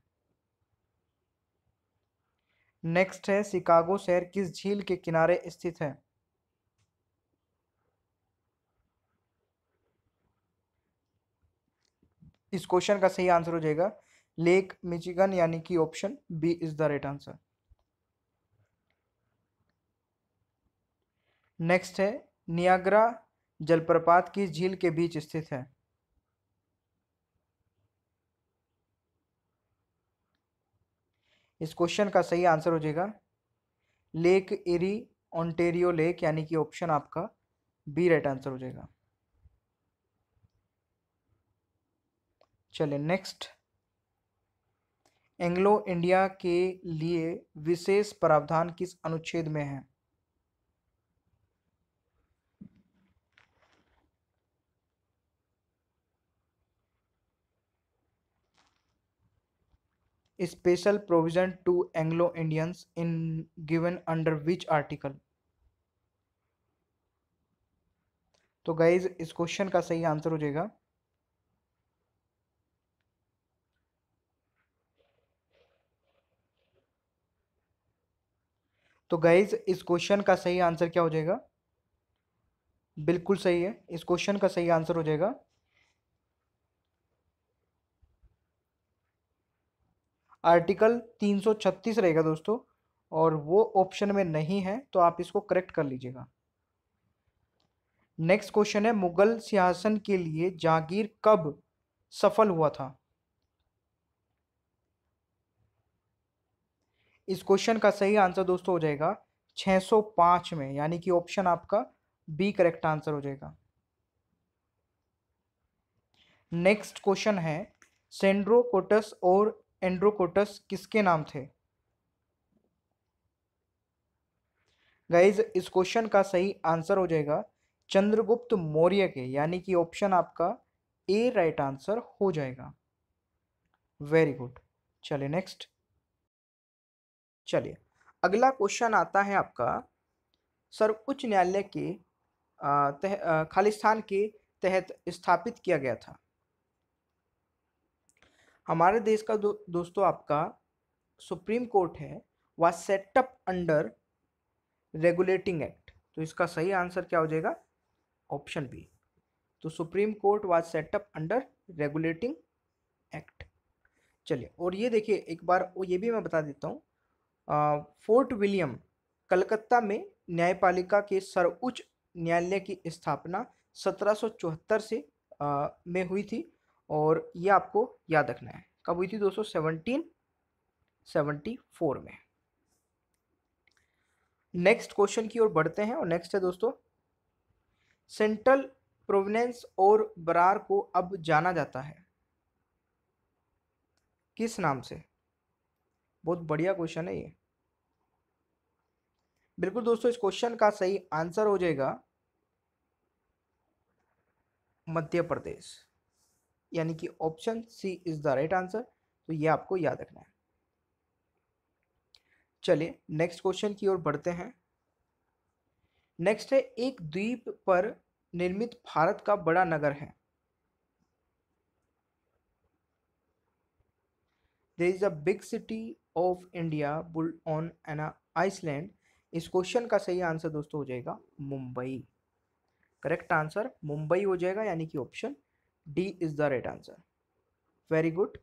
Speaker 1: नेक्स्ट है शिकागो शहर किस झील के किनारे स्थित है इस क्वेश्चन का सही आंसर हो जाएगा लेक मिचिगन यानी कि option B is the right answer next है नियाग्रा जलप्रपात किस झील के बीच स्थित है इस क्वेश्चन का सही आंसर हो जाएगा लेक एरी ऑन्टेरियो लेक यानी कि ऑप्शन आपका बी राइट आंसर हो जाएगा चलें नेक्स्ट एंग्लो इंडिया के लिए विशेष प्रावधान किस अनुच्छेद में है special provision to Anglo Indians in given under which article तो गाइज इस क्वेश्चन का सही आंसर हो जाएगा तो गाइज इस क्वेश्चन का सही आंसर क्या हो जाएगा बिल्कुल सही है इस क्वेश्चन का सही आंसर हो जाएगा आर्टिकल 336 रहेगा दोस्तों और वो ऑप्शन में नहीं है तो आप इसको करेक्ट कर लीजिएगा नेक्स्ट क्वेश्चन है मुगल सिंहासन के लिए जागीर कब सफल हुआ था इस क्वेश्चन का सही आंसर दोस्तों हो जाएगा 605 में यानी कि ऑप्शन आपका बी करेक्ट आंसर हो जाएगा नेक्स्ट क्वेश्चन है सेंड्रोकोटस और एंड्रोकोटस किसके नाम थे गाइज इस क्वेश्चन का सही आंसर हो जाएगा चंद्रगुप्त मौर्य के यानी कि ऑप्शन आपका ए राइट आंसर हो जाएगा वेरी गुड चलिए नेक्स्ट चलिए अगला क्वेश्चन आता है आपका सर्वोच्च न्यायालय के तह खालिस्तान के तहत स्थापित किया गया था हमारे देश का दो, दोस्तों आपका सुप्रीम कोर्ट है वह सेटअप अंडर रेगुलेटिंग एक्ट तो इसका सही आंसर क्या हो जाएगा ऑप्शन बी तो supreme court was set up under regulating act चलिए और ये देखिए एक बार ये भी मैं बता देता हूँ फोर्ट विलियम कलकत्ता में न्यायपालिका के सर्वोच्च न्यायालय की स्थापना 1774 से आ, में हुई थी और ये आपको याद रखना है कब हुई थी दोस्तों सेवनटीन सेवेंटी फोर में नेक्स्ट क्वेश्चन की ओर बढ़ते हैं और नेक्स्ट है दोस्तों सेंट्रल प्रोविनेंस और बरार को अब जाना जाता है किस नाम से बहुत बढ़िया क्वेश्चन है ये बिल्कुल दोस्तों इस क्वेश्चन का सही आंसर हो जाएगा मध्य प्रदेश यानी कि option C is the right answer तो ये आपको याद रखना है चलिए नेक्स्ट क्वेश्चन की ओर बढ़ते हैं नेक्स्ट है एक द्वीप पर निर्मित भारत का बड़ा नगर है there is a big city of India built on an island इस क्वेश्चन का सही आंसर दोस्तों हो जाएगा मुंबई करेक्ट आंसर मुंबई हो जाएगा यानी कि option D is the right answer very good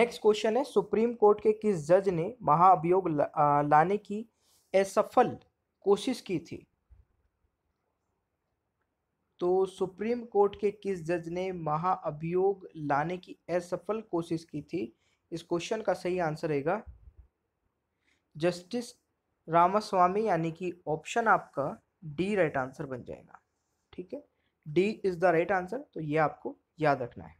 Speaker 1: next question है सुप्रीम कोर्ट के किस जज ने महाअभियोग ला, लाने की असफल कोशिश की थी तो सुप्रीम कोर्ट के किस जज ने महाअभियोग लाने की असफल कोशिश की थी इस क्वेश्चन का सही आंसर रहेगा जस्टिस रामास्वामी यानी कि ऑप्शन आपका डी राइट आंसर बन जाएगा ठीक है D is the right answer तो ये आपको याद रखना है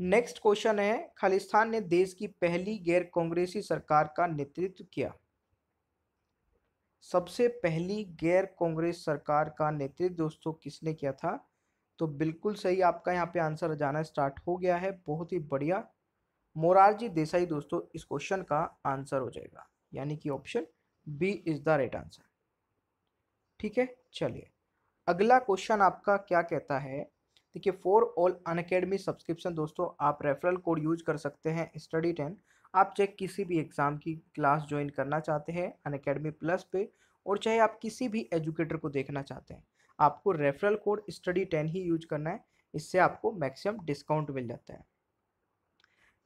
Speaker 1: नेक्स्ट क्वेश्चन है खालिस्तान ने देश की पहली गैर कांग्रेसी सरकार का नेतृत्व किया सबसे पहली गैर कांग्रेस सरकार का नेतृत्व दोस्तों किसने किया था तो बिल्कुल सही आपका यहाँ पे आंसर जाना स्टार्ट हो गया है बहुत ही बढ़िया मोरारजी देसाई दोस्तों इस क्वेश्चन का आंसर हो जाएगा यानी कि option B is the right answer ठीक है चलिए अगला क्वेश्चन आपका क्या कहता है देखिए फॉर ऑल अनकेडमी सब्सक्रिप्शन दोस्तों आप रेफरल कोड यूज कर सकते हैं स्टडी टेन आप चाहे किसी भी एग्ज़ाम की क्लास ज्वाइन करना चाहते हैं अनकेडमी प्लस पे और चाहे आप किसी भी एजुकेटर को देखना चाहते हैं आपको रेफरल कोड स्टडी टेन ही यूज करना है इससे आपको मैक्सिमम डिस्काउंट मिल जाता है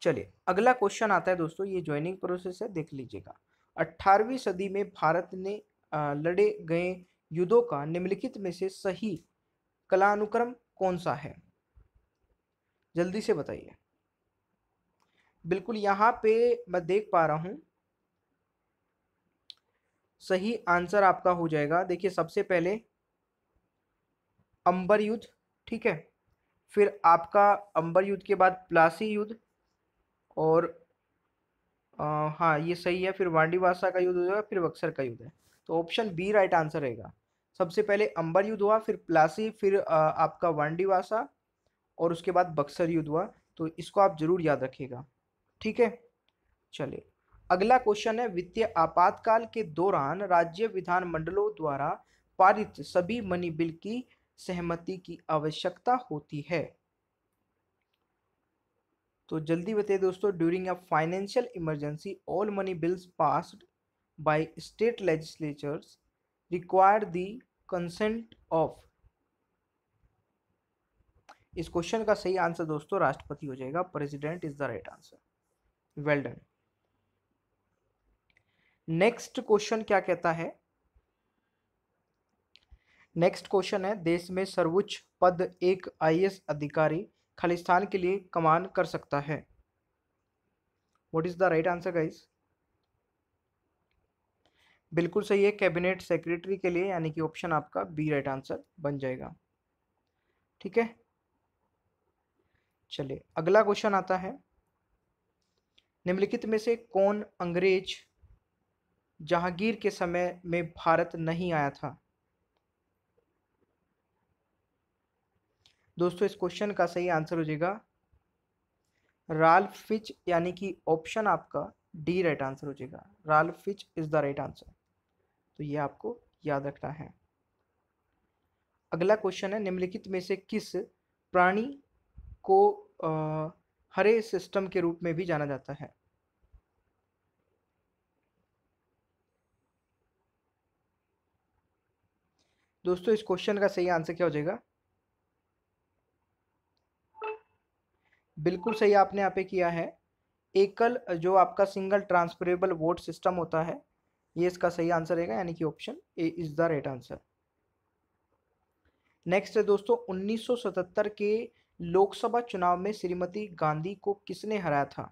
Speaker 1: चलिए अगला क्वेश्चन आता है दोस्तों ये ज्वाइनिंग प्रोसेस है देख लीजिएगा अट्ठारहवीं सदी में भारत ने लड़े गए युद्धों का निम्नलिखित में से सही कलानुक्रम कौन सा है जल्दी से बताइए बिल्कुल यहाँ पे मैं देख पा रहा हूँ सही आंसर आपका हो जाएगा देखिए सबसे पहले अंबर युद्ध ठीक है फिर आपका अंबर युद्ध के बाद प्लासी युद्ध और आ, हाँ ये सही है फिर वांडी वासा का युद्ध हो जाएगा फिर बक्सर का युद्ध है तो ऑप्शन बी राइट आंसर रहेगा सबसे पहले अंबर युद्ध हुआ फिर प्लासी फिर आ, आपका वांडी वासा और उसके बाद बक्सर युद्ध हुआ तो इसको आप जरूर याद रखिएगा ठीक है चलिए अगला क्वेश्चन है वित्तीय आपातकाल के दौरान राज्य विधानमंडलों द्वारा पारित सभी मनी बिल की सहमति की आवश्यकता होती है तो जल्दी बताइए दोस्तों during a financial emergency all money bills passed by state legislatures require the consent of इस क्वेश्चन का सही आंसर दोस्तों राष्ट्रपति हो जाएगा president is the right answer well done next question क्या कहता है नेक्स्ट क्वेश्चन है देश में सर्वोच्च पद एक आईएएस अधिकारी खालिस्तान के लिए कमान कर सकता है what is the right answer guys बिल्कुल सही है कैबिनेट सेक्रेटरी के लिए यानी कि ऑप्शन आपका बी राइट आंसर बन जाएगा ठीक है चलिए अगला क्वेश्चन आता है निम्नलिखित में से कौन अंग्रेज जहांगीर के समय में भारत नहीं आया था दोस्तों इस क्वेश्चन का सही आंसर हो जाएगा राल फिच यानी कि ऑप्शन आपका डी राइट आंसर हो जाएगा Ralph Fitch is the right answer तो ये आपको याद रखना है अगला क्वेश्चन है निम्नलिखित में से किस प्राणी को आ, हरे सिस्टम के रूप में भी जाना जाता है दोस्तों इस क्वेश्चन का सही आंसर क्या हो जाएगा बिल्कुल सही आपने यहाँ पे किया है एकल जो आपका सिंगल ट्रांसफरेबल वोट सिस्टम होता है ये इसका सही आंसर रहेगा यानी कि option A is the right answer next है दोस्तों 1977 के लोकसभा चुनाव में श्रीमती गांधी को किसने हराया था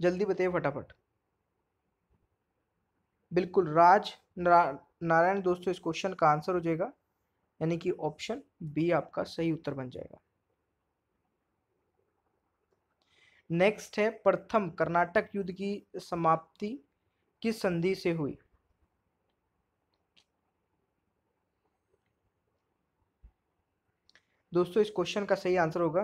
Speaker 1: जल्दी बताइए फटाफट बिल्कुल राज नारायण दोस्तों इस क्वेश्चन का आंसर हो जाएगा यानी कि ऑप्शन बी आपका सही उत्तर बन जाएगा नेक्स्ट है प्रथम कर्नाटक युद्ध की समाप्ति किस संधि से हुई दोस्तों इस क्वेश्चन का सही आंसर होगा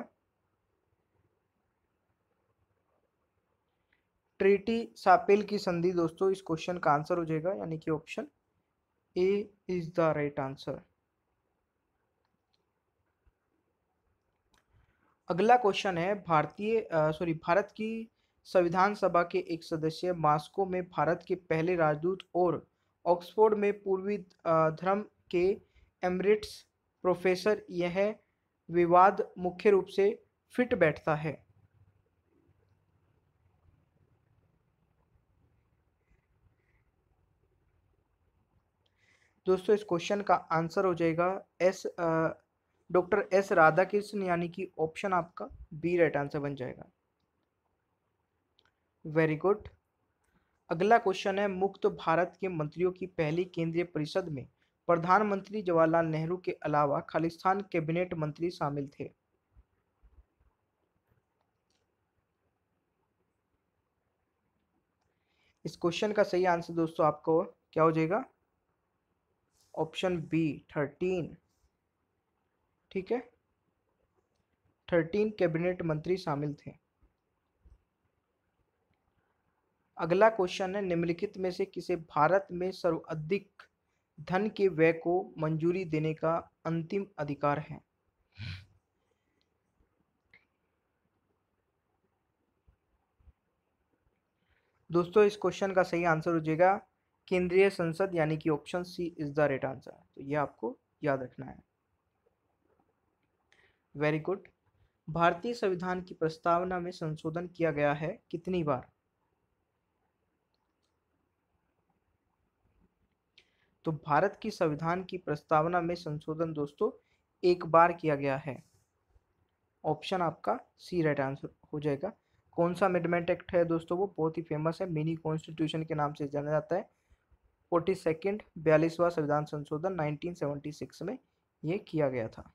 Speaker 1: ट्रीटी सापेल की संधि दोस्तों इस क्वेश्चन का आंसर हो जाएगा यानी कि option A is the right answer अगला क्वेश्चन है भारतीय सॉरी भारत की संविधान सभा के एक सदस्य मास्को में भारत के पहले राजदूत और ऑक्सफोर्ड में पूर्वी धर्म के एमरिट्स प्रोफेसर यह विवाद मुख्य रूप से फिट बैठता है दोस्तों इस क्वेश्चन का आंसर हो जाएगा एस डॉक्टर एस राधाकृष्ण यानी कि ऑप्शन आपका बी राइट आंसर बन जाएगा वेरी गुड अगला क्वेश्चन है मुक्त भारत के मंत्रियों की पहली केंद्रीय परिषद में प्रधानमंत्री जवाहरलाल नेहरू के अलावा खालिस्तान कैबिनेट मंत्री शामिल थे इस क्वेश्चन का सही आंसर दोस्तों आपको क्या हो जाएगा ऑप्शन बी थर्टीन ठीक है थर्टीन कैबिनेट मंत्री शामिल थे अगला क्वेश्चन है निम्नलिखित में से किसे भारत में सर्वाधिक धन के व्यय को मंजूरी देने का अंतिम अधिकार है दोस्तों इस क्वेश्चन का सही आंसर हो जाएगा केंद्रीय संसद यानी कि option C is the right answer तो ये आपको याद रखना है वेरी गुड भारतीय संविधान की प्रस्तावना में संशोधन किया गया है कितनी बार तो भारत की संविधान की प्रस्तावना में संशोधन दोस्तों एक बार किया गया है ऑप्शन आपका सी राइट आंसर हो जाएगा कौन सा अमेंडमेंट एक्ट है दोस्तों वो बहुत ही फेमस है मिनी कॉन्स्टिट्यूशन के नाम से जाना जाता है फोर्टी सेकेंड बयालीसवा संविधान संशोधन 1976 में ये किया गया था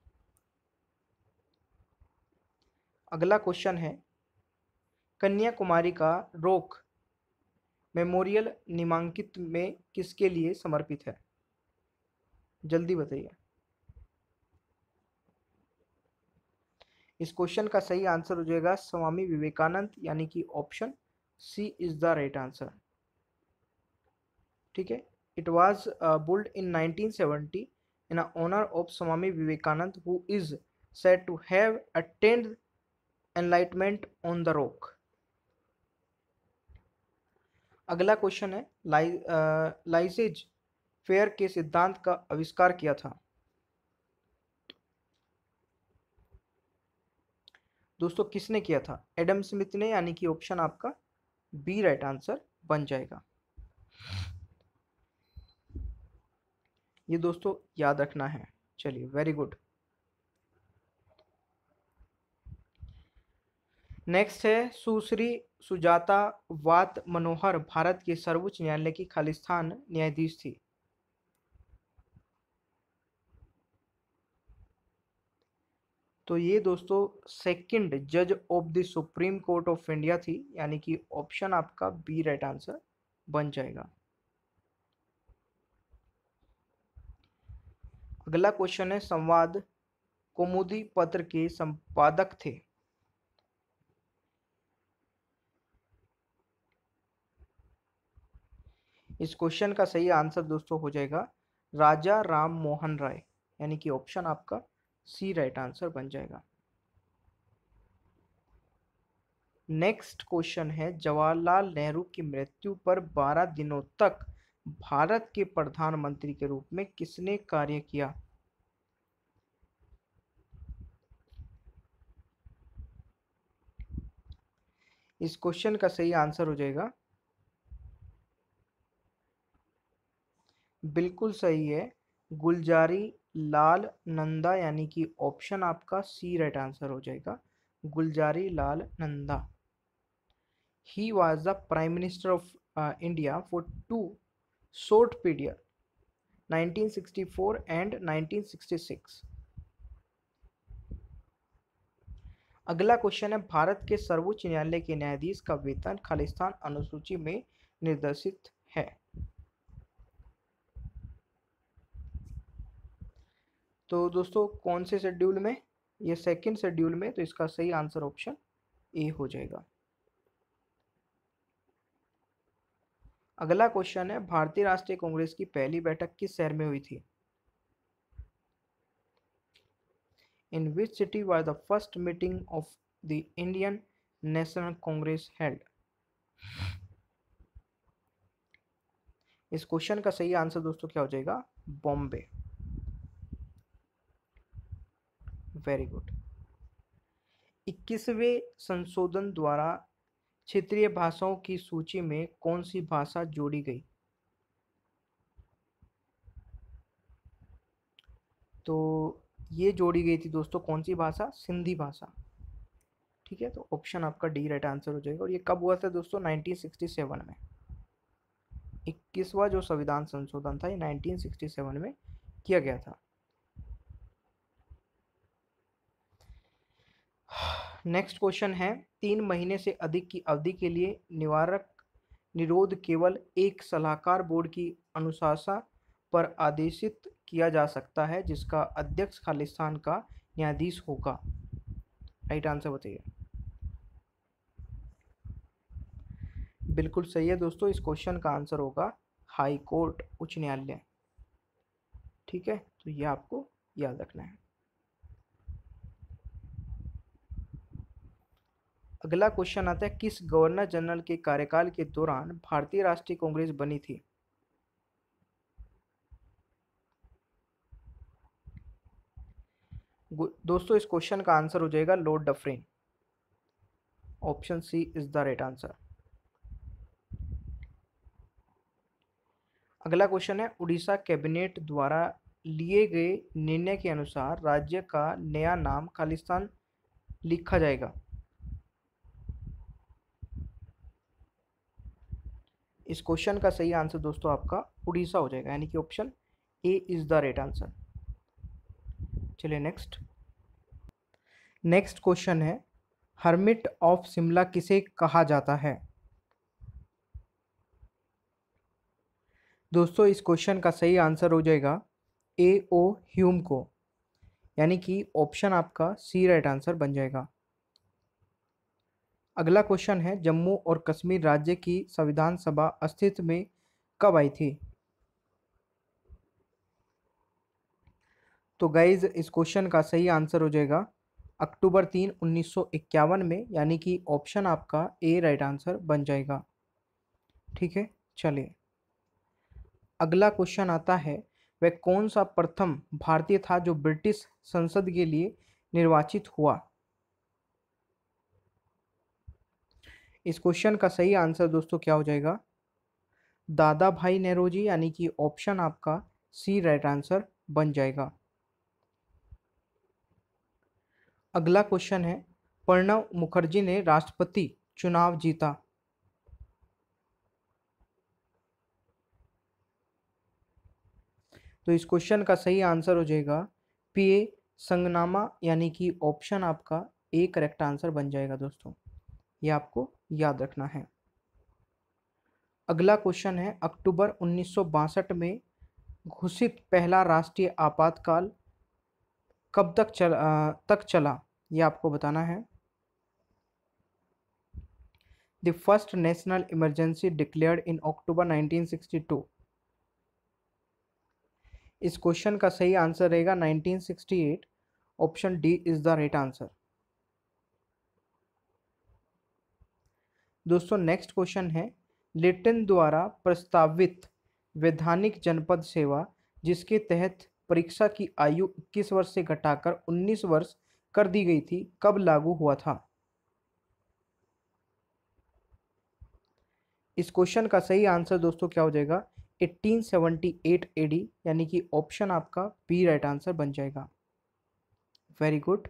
Speaker 1: अगला क्वेश्चन है कन्याकुमारी का रोक मेमोरियल निमांकित में किसके लिए समर्पित है जल्दी बताइए इस क्वेश्चन का सही आंसर हो जाएगा स्वामी विवेकानंद यानी कि option C is the right answer ठीक है it was built in 1970 in honour of Swami Vivekananda who is said to have attained enlightenment on the rock अगला क्वेश्चन है लाइजेज लाइसेज फेयर के सिद्धांत का आविष्कार किया था दोस्तों किसने किया था एडम स्मिथ ने यानी कि ऑप्शन आपका बी राइट आंसर बन जाएगा ये दोस्तों याद रखना है चलिए वेरी गुड नेक्स्ट है सुश्री सुजाता वात मनोहर भारत के सर्वोच्च न्यायालय की खालिस्तान न्यायाधीश थी तो ये दोस्तों सेकंड जज of the supreme court of India थी यानी कि ऑप्शन आपका बी राइट आंसर बन जाएगा अगला क्वेश्चन है संवाद कौमुदी पत्र के संपादक थे इस क्वेश्चन का सही आंसर दोस्तों हो जाएगा राजा राम मोहन राय यानी कि ऑप्शन आपका सी राइट आंसर बन जाएगा नेक्स्ट क्वेश्चन है जवाहरलाल नेहरू की मृत्यु पर 12 दिनों तक भारत के प्रधानमंत्री के रूप में किसने कार्य किया इस क्वेश्चन का सही आंसर हो जाएगा बिल्कुल सही है गुलजारी लाल नंदा यानी कि ऑप्शन आपका सी राइट आंसर हो जाएगा Gulzari Lal Nanda he was the prime minister of India for two nineteen period 1964 and 1966 अगला क्वेश्चन है भारत के सर्वोच्च न्यायालय के न्यायाधीश का वेतन खालिस्तान अनुसूची में निर्देशित तो दोस्तों कौन से शेड्यूल में या सेकंड शेड्यूल में तो इसका सही आंसर ऑप्शन ए हो जाएगा अगला क्वेश्चन है भारतीय राष्ट्रीय कांग्रेस की पहली बैठक किस शहर में हुई थी in which city were the first meeting of the Indian National Congress held इस क्वेश्चन का सही आंसर दोस्तों क्या हो जाएगा बॉम्बे वेरी गुड इक्कीसवें संशोधन द्वारा क्षेत्रीय भाषाओं की सूची में कौन सी भाषा जोड़ी गई तो ये जोड़ी गई थी दोस्तों कौन सी भाषा सिंधी भाषा ठीक है तो ऑप्शन आपका डी राइट आंसर हो जाएगा और ये कब हुआ था दोस्तों 1967 में इक्कीसवा जो संविधान संशोधन था ये 1967 में किया गया था नेक्स्ट क्वेश्चन है तीन महीने से अधिक की अवधि के लिए निवारक निरोध केवल एक सलाहकार बोर्ड की अनुशासा पर आदेशित किया जा सकता है जिसका अध्यक्ष खालिस्तान का न्यायाधीश होगा राइट आंसर बताइए बिल्कुल सही है दोस्तों इस क्वेश्चन का आंसर होगा हाई कोर्ट उच्च न्यायालय ठीक है तो ये आपको याद रखना है अगला क्वेश्चन आता है किस गवर्नर जनरल के कार्यकाल के दौरान भारतीय राष्ट्रीय कांग्रेस बनी थी दोस्तों इस क्वेश्चन का आंसर हो जाएगा lord Dufferin option C is the right answer अगला क्वेश्चन है उड़ीसा कैबिनेट द्वारा लिए गए निर्णय के अनुसार राज्य का नया नाम खालिस्तान लिखा जाएगा इस क्वेश्चन का सही आंसर दोस्तों आपका उड़ीसा हो जाएगा यानी कि option A is the right answer चलिए नेक्स्ट नेक्स्ट क्वेश्चन है हर्मिट ऑफ शिमला किसे कहा जाता है दोस्तों इस क्वेश्चन का सही आंसर हो जाएगा ए ओ ह्यूम को यानी कि ऑप्शन आपका सी राइट आंसर बन जाएगा अगला क्वेश्चन है जम्मू और कश्मीर राज्य की संविधान सभा अस्तित्व में कब आई थी तो गाइज इस क्वेश्चन का सही आंसर हो जाएगा अक्टूबर तीन उन्नीस में यानी कि ऑप्शन आपका ए राइट आंसर बन जाएगा ठीक है चलिए अगला क्वेश्चन आता है वह कौन सा प्रथम भारतीय था जो ब्रिटिश संसद के लिए निर्वाचित हुआ इस क्वेश्चन का सही आंसर दोस्तों क्या हो जाएगा दादा भाई नेहरू जी यानी कि ऑप्शन आपका सी राइट आंसर बन जाएगा अगला क्वेश्चन है प्रणव मुखर्जी ने राष्ट्रपति चुनाव जीता तो इस क्वेश्चन का सही आंसर हो जाएगा पीए संगनामा यानी कि ऑप्शन आपका ए करेक्ट आंसर बन जाएगा दोस्तों ये आपको याद रखना है अगला क्वेश्चन है अक्टूबर उन्नीस में घोषित पहला राष्ट्रीय आपातकाल कब तक चल आ, तक चला ये आपको बताना है the first national emergency declared in October 1962 इस क्वेश्चन का सही आंसर रहेगा 1968 option D is the right answer दोस्तों नेक्स्ट क्वेश्चन है लिटन द्वारा प्रस्तावित वैधानिक जनपद सेवा जिसके तहत परीक्षा की आयु 21 वर्ष से घटाकर 19 वर्ष कर दी गई थी कब लागू हुआ था इस क्वेश्चन का सही आंसर दोस्तों क्या हो जाएगा 1878 एडी यानी कि ऑप्शन आपका बी राइट आंसर बन जाएगा वेरी गुड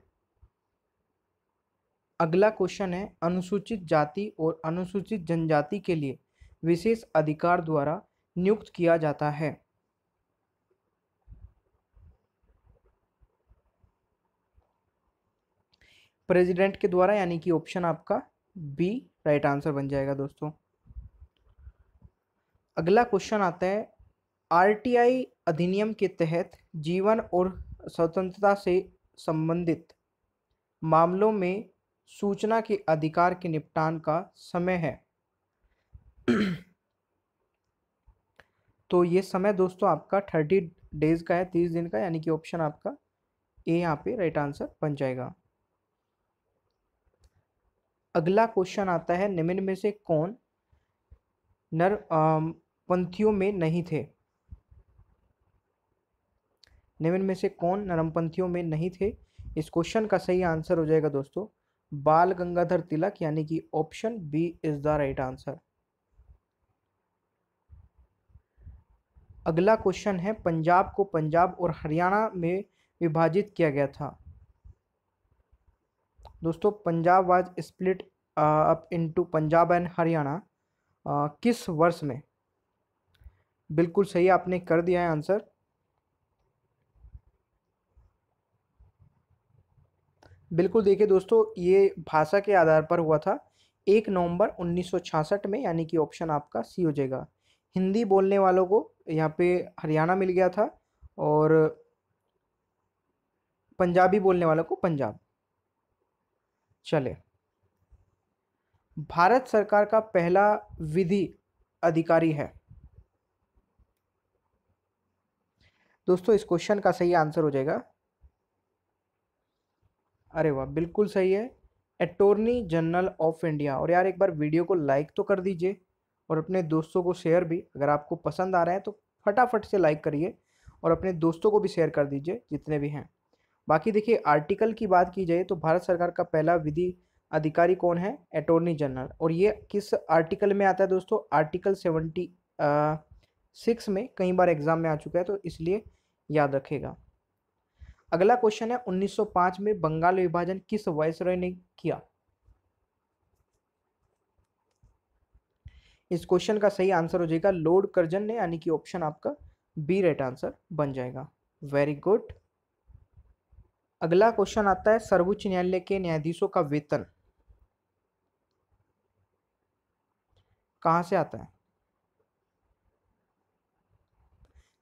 Speaker 1: अगला क्वेश्चन है अनुसूचित जाति और अनुसूचित जनजाति के लिए विशेष अधिकार द्वारा नियुक्त किया जाता है प्रेसिडेंट के द्वारा यानी कि ऑप्शन आपका बी राइट आंसर बन जाएगा दोस्तों अगला क्वेश्चन आता है आरटीआई अधिनियम के तहत जीवन और स्वतंत्रता से संबंधित मामलों में सूचना के अधिकार के निपटान का समय है तो ये समय दोस्तों आपका थर्टी डेज का है तीस दिन का यानी कि ऑप्शन आपका ए यहाँ पे राइट आंसर बन जाएगा अगला क्वेश्चन आता है निम्न में से कौन नर पंथियों में नहीं थे निम्न में से कौन नरमपंथियों में नहीं थे इस क्वेश्चन का सही आंसर हो जाएगा दोस्तों बाल गंगाधर तिलक यानी कि option B is the right answer अगला क्वेश्चन है पंजाब को पंजाब और हरियाणा में विभाजित किया गया था दोस्तों Punjab was split up into Punjab and Haryana uh, किस वर्ष में बिल्कुल सही आपने कर दिया है आंसर बिल्कुल देखिए दोस्तों ये भाषा के आधार पर हुआ था एक नवंबर 1966 में यानी कि ऑप्शन आपका सी हो जाएगा हिंदी बोलने वालों को यहाँ पे हरियाणा मिल गया था और पंजाबी बोलने वालों को पंजाब चले भारत सरकार का पहला विधि अधिकारी है दोस्तों इस क्वेश्चन का सही आंसर हो जाएगा अरे वाह बिल्कुल सही है अटोर्नी जनरल ऑफ इंडिया और यार एक बार वीडियो को लाइक तो कर दीजिए और अपने दोस्तों को शेयर भी अगर आपको पसंद आ रहा है तो फटाफट से लाइक करिए और अपने दोस्तों को भी शेयर कर दीजिए जितने भी हैं बाकी देखिए आर्टिकल की बात की जाए तो भारत सरकार का पहला विधि अधिकारी कौन है अटोर्नी जनरल और ये किस आर्टिकल में आता है दोस्तों आर्टिकल सेवेंटी सिक्स में कई बार एग्ज़ाम में आ चुका है तो इसलिए याद रखेगा अगला क्वेश्चन है 1905 में बंगाल विभाजन किस वायसराय ने किया इस क्वेश्चन का सही आंसर हो जाएगा लॉर्ड कर्जन ने यानी कि ऑप्शन आपका बी राइट आंसर बन जाएगा वेरी गुड अगला क्वेश्चन आता है सर्वोच्च न्यायालय के न्यायाधीशों का वेतन कहां से आता है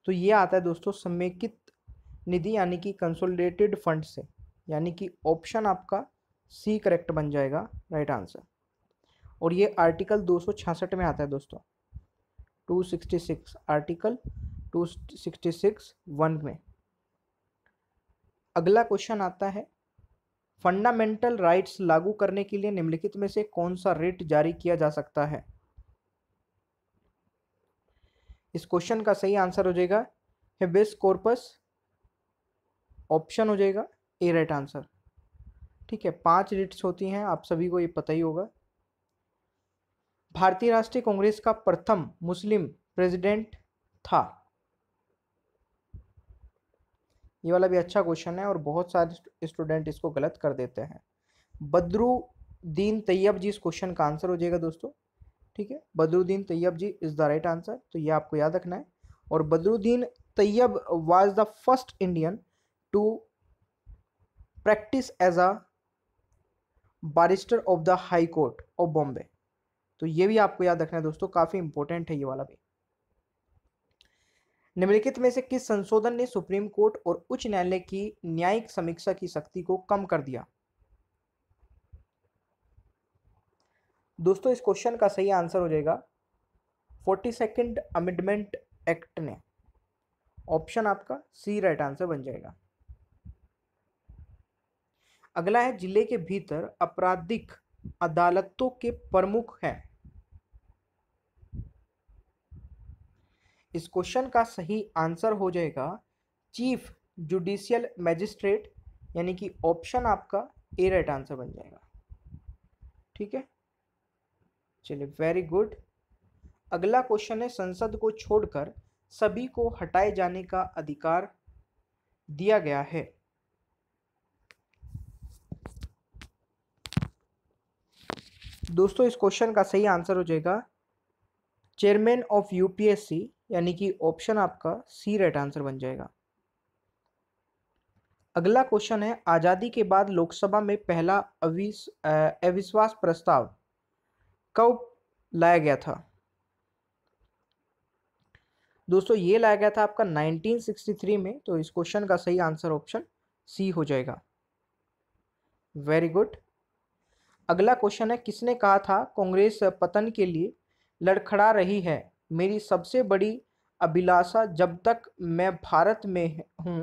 Speaker 1: तो ये आता है दोस्तों समेकित निधि यानी कि कंसोलिडेटेड फंड से यानी कि ऑप्शन आपका सी करेक्ट बन जाएगा राइट आंसर और ये आर्टिकल 266 में आता है दोस्तों 266 आर्टिकल 266 वन में अगला क्वेश्चन आता है फंडामेंटल राइट्स लागू करने के लिए निम्नलिखित में से कौन सा रेट जारी किया जा सकता है इस क्वेश्चन का सही आंसर हो जाएगा हिबिस कॉर्पस ऑप्शन हो जाएगा ए राइट आंसर ठीक है पांच रिट्स होती हैं आप सभी को ये पता ही होगा भारतीय राष्ट्रीय कांग्रेस का प्रथम मुस्लिम प्रेसिडेंट था ये वाला भी अच्छा क्वेश्चन है और बहुत सारे स्टूडेंट इसको गलत कर देते हैं बदरुद्दीन तैयब जी इस क्वेश्चन का आंसर हो जाएगा दोस्तों ठीक है Badruddin Tyabji is the right answer तो ये आपको याद रखना है और Badruddin Tyab was the first Indian to practise as a barrister of the high court of Bombay तो ये भी आपको याद रखना है दोस्तों काफ़ी इंपॉर्टेंट है ये वाला भी निम्नलिखित में से किस संशोधन ने सुप्रीम कोर्ट और उच्च न्यायालय की न्यायिक समीक्षा की शक्ति को कम कर दिया दोस्तों इस क्वेश्चन का सही आंसर हो जाएगा फोर्टी सेकेंड अमेंडमेंट एक्ट ने ऑप्शन आपका सी राइट आंसर बन जाएगा अगला है जिले के भीतर आपराधिक अदालतों के प्रमुख हैं इस क्वेश्चन का सही आंसर हो जाएगा चीफ जुडिशियल मैजिस्ट्रेट यानी कि ऑप्शन आपका ए राइट आंसर बन जाएगा ठीक है चलिए वेरी गुड अगला क्वेश्चन है संसद को छोड़कर सभी को हटाए जाने का अधिकार दिया गया है दोस्तों इस क्वेश्चन का सही आंसर हो जाएगा चेयरमैन ऑफ यूपीएससी यानी कि ऑप्शन आपका सी राइट आंसर बन जाएगा अगला क्वेश्चन है आज़ादी के बाद लोकसभा में पहला अविस अविश्वास प्रस्ताव कब लाया गया था दोस्तों ये लाया गया था आपका 1963 में तो इस क्वेश्चन का सही आंसर ऑप्शन सी हो जाएगा वेरी गुड अगला क्वेश्चन है किसने कहा था कांग्रेस पतन के लिए लड़खड़ा रही है मेरी सबसे बड़ी अभिलाषा जब तक मैं भारत में हूँ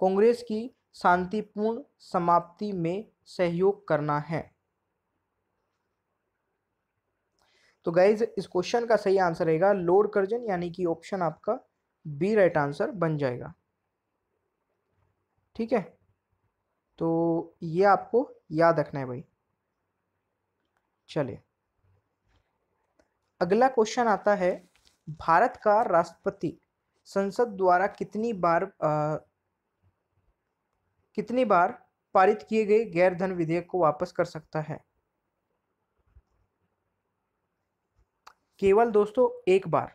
Speaker 1: कांग्रेस की शांतिपूर्ण समाप्ति में सहयोग करना है तो गाइज इस क्वेश्चन का सही आंसर रहेगा लोड कर्जन यानी कि ऑप्शन आपका बी राइट आंसर बन जाएगा ठीक है तो ये आपको याद रखना है भाई चले अगला क्वेश्चन आता है भारत का राष्ट्रपति संसद द्वारा कितनी बार आ, कितनी बार पारित किए गए गैर धन विधेयक को वापस कर सकता है केवल दोस्तों एक बार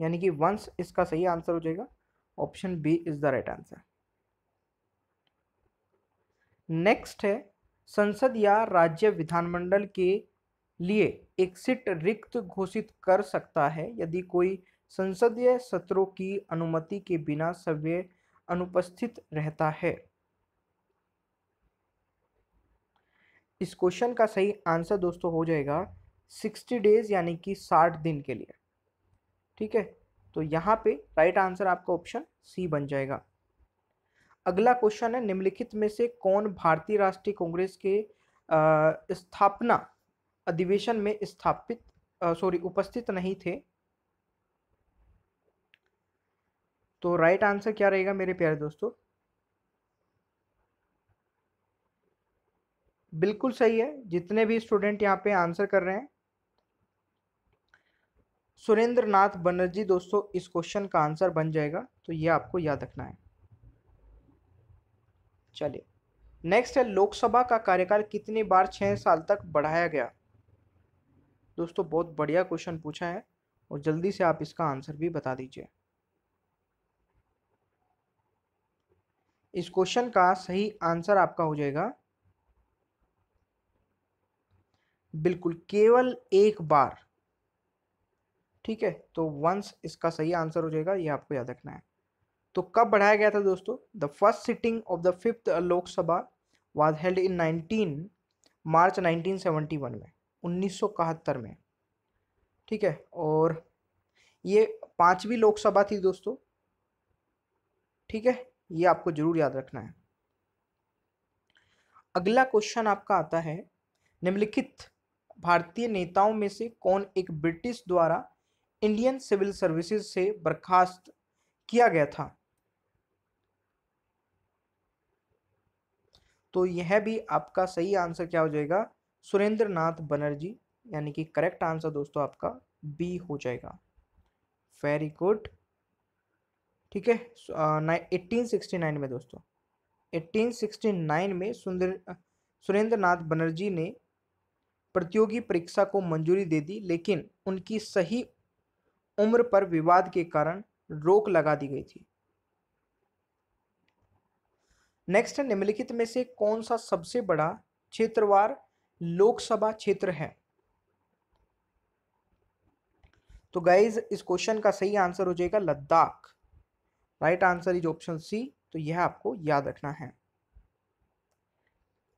Speaker 1: यानी कि वंस इसका सही आंसर हो जाएगा option B is the right answer next है संसद या राज्य विधानमंडल के लिए एक सिट रिक्त घोषित कर सकता है यदि कोई संसदीय सत्रों की अनुमति के बिना सभ्य अनुपस्थित रहता है इस क्वेश्चन का सही आंसर दोस्तों हो जाएगा सिक्सटी डेज यानी कि साठ दिन के लिए ठीक है तो यहाँ पे राइट आंसर आपका ऑप्शन सी बन जाएगा अगला क्वेश्चन है निम्नलिखित में से कौन भारतीय राष्ट्रीय कांग्रेस के आ, स्थापना अधिवेशन में स्थापित सॉरी उपस्थित नहीं थे तो राइट आंसर क्या रहेगा मेरे प्यारे दोस्तों बिल्कुल सही है जितने भी स्टूडेंट यहाँ पे आंसर कर रहे हैं सुरेंद्र नाथ बनर्जी दोस्तों इस क्वेश्चन का आंसर बन जाएगा तो ये आपको याद रखना है चलिए नेक्स्ट है लोकसभा का कार्यकाल कितनी बार छः साल तक बढ़ाया गया दोस्तों बहुत बढ़िया क्वेश्चन पूछा है और जल्दी से आप इसका आंसर भी बता दीजिए इस क्वेश्चन का सही आंसर आपका हो जाएगा बिल्कुल केवल एक बार ठीक है तो वंस इसका सही आंसर हो जाएगा ये आपको याद रखना है तो कब बढ़ाया गया था दोस्तों the first sitting of the fifth Lok Sabha was held in 19 March 1971 में उन्नीस में ठीक है और ये पांचवी लोकसभा थी दोस्तों ठीक है ये आपको जरूर याद रखना है अगला क्वेश्चन आपका आता है निम्नलिखित भारतीय नेताओं में से कौन एक ब्रिटिश द्वारा इंडियन सिविल सर्विसेज से बर्खास्त किया गया था तो यह भी आपका सही आंसर क्या हो जाएगा सुरेंद्र नाथ बनर्जी यानी कि करेक्ट आंसर दोस्तों आपका बी हो जाएगा वेरी गुड ठीक है एट्टीन सिक्सटी नाइन में दोस्तों एट्टीन सिक्सटी नाइन में सुंदर सुरेंद्र नाथ बनर्जी ने प्रतियोगी परीक्षा को मंजूरी दे दी लेकिन उनकी सही उम्र पर विवाद के कारण रोक लगा दी गई थी नेक्स्ट निम्नलिखित में से कौन सा सबसे बड़ा क्षेत्रवार लोकसभा क्षेत्र है तो गाइज इस क्वेश्चन का सही आंसर हो जाएगा Ladakh right answer is option C तो यह आपको याद रखना है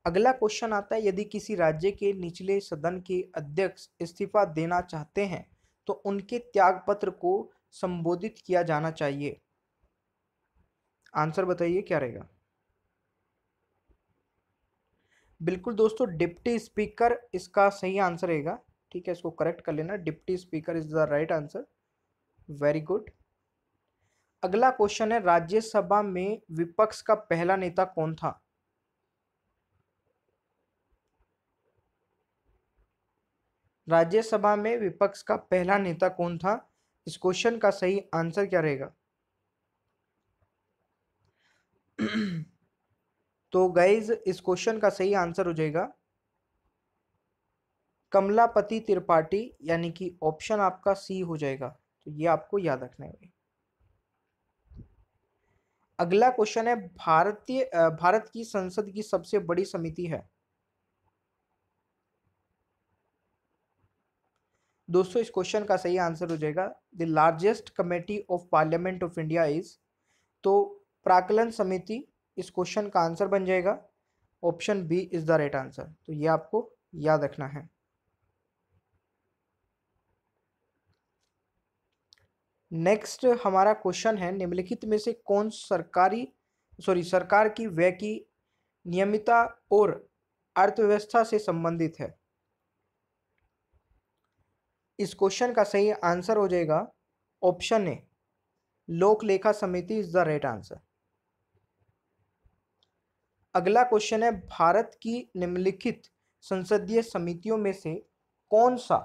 Speaker 1: अगला क्वेश्चन आता है यदि किसी राज्य के निचले सदन के अध्यक्ष इस्तीफा देना चाहते हैं तो उनके त्यागपत्र को संबोधित किया जाना चाहिए आंसर बताइए क्या रहेगा बिल्कुल दोस्तों डिप्टी स्पीकर इसका सही आंसर रहेगा ठीक है इसको करेक्ट कर लेना deputy speaker is the right answer very good अगला क्वेश्चन है राज्यसभा में विपक्ष का पहला नेता कौन था राज्यसभा में विपक्ष का पहला नेता कौन था इस क्वेश्चन का सही आंसर क्या रहेगा तो गाइज इस क्वेश्चन का सही आंसर हो जाएगा कमलापति त्रिपाठी यानी कि ऑप्शन आपका सी हो जाएगा तो ये आपको याद रखना है अगला क्वेश्चन है भारतीय भारत की संसद की सबसे बड़ी समिति है दोस्तों इस क्वेश्चन का सही आंसर हो जाएगा the largest committee of parliament of India is तो प्राकलन समिति इस क्वेश्चन का आंसर बन जाएगा option B is the right answer तो ये आपको याद रखना है नेक्स्ट हमारा क्वेश्चन है निम्नलिखित में से कौन सरकारी सॉरी सरकार की व्यय की नियमितता और अर्थव्यवस्था से संबंधित है इस क्वेश्चन का सही आंसर हो जाएगा ऑप्शन ए लोक लेखा समिति इज द राइट आंसर अगला क्वेश्चन है भारत की निम्नलिखित संसदीय समितियों में से कौन सा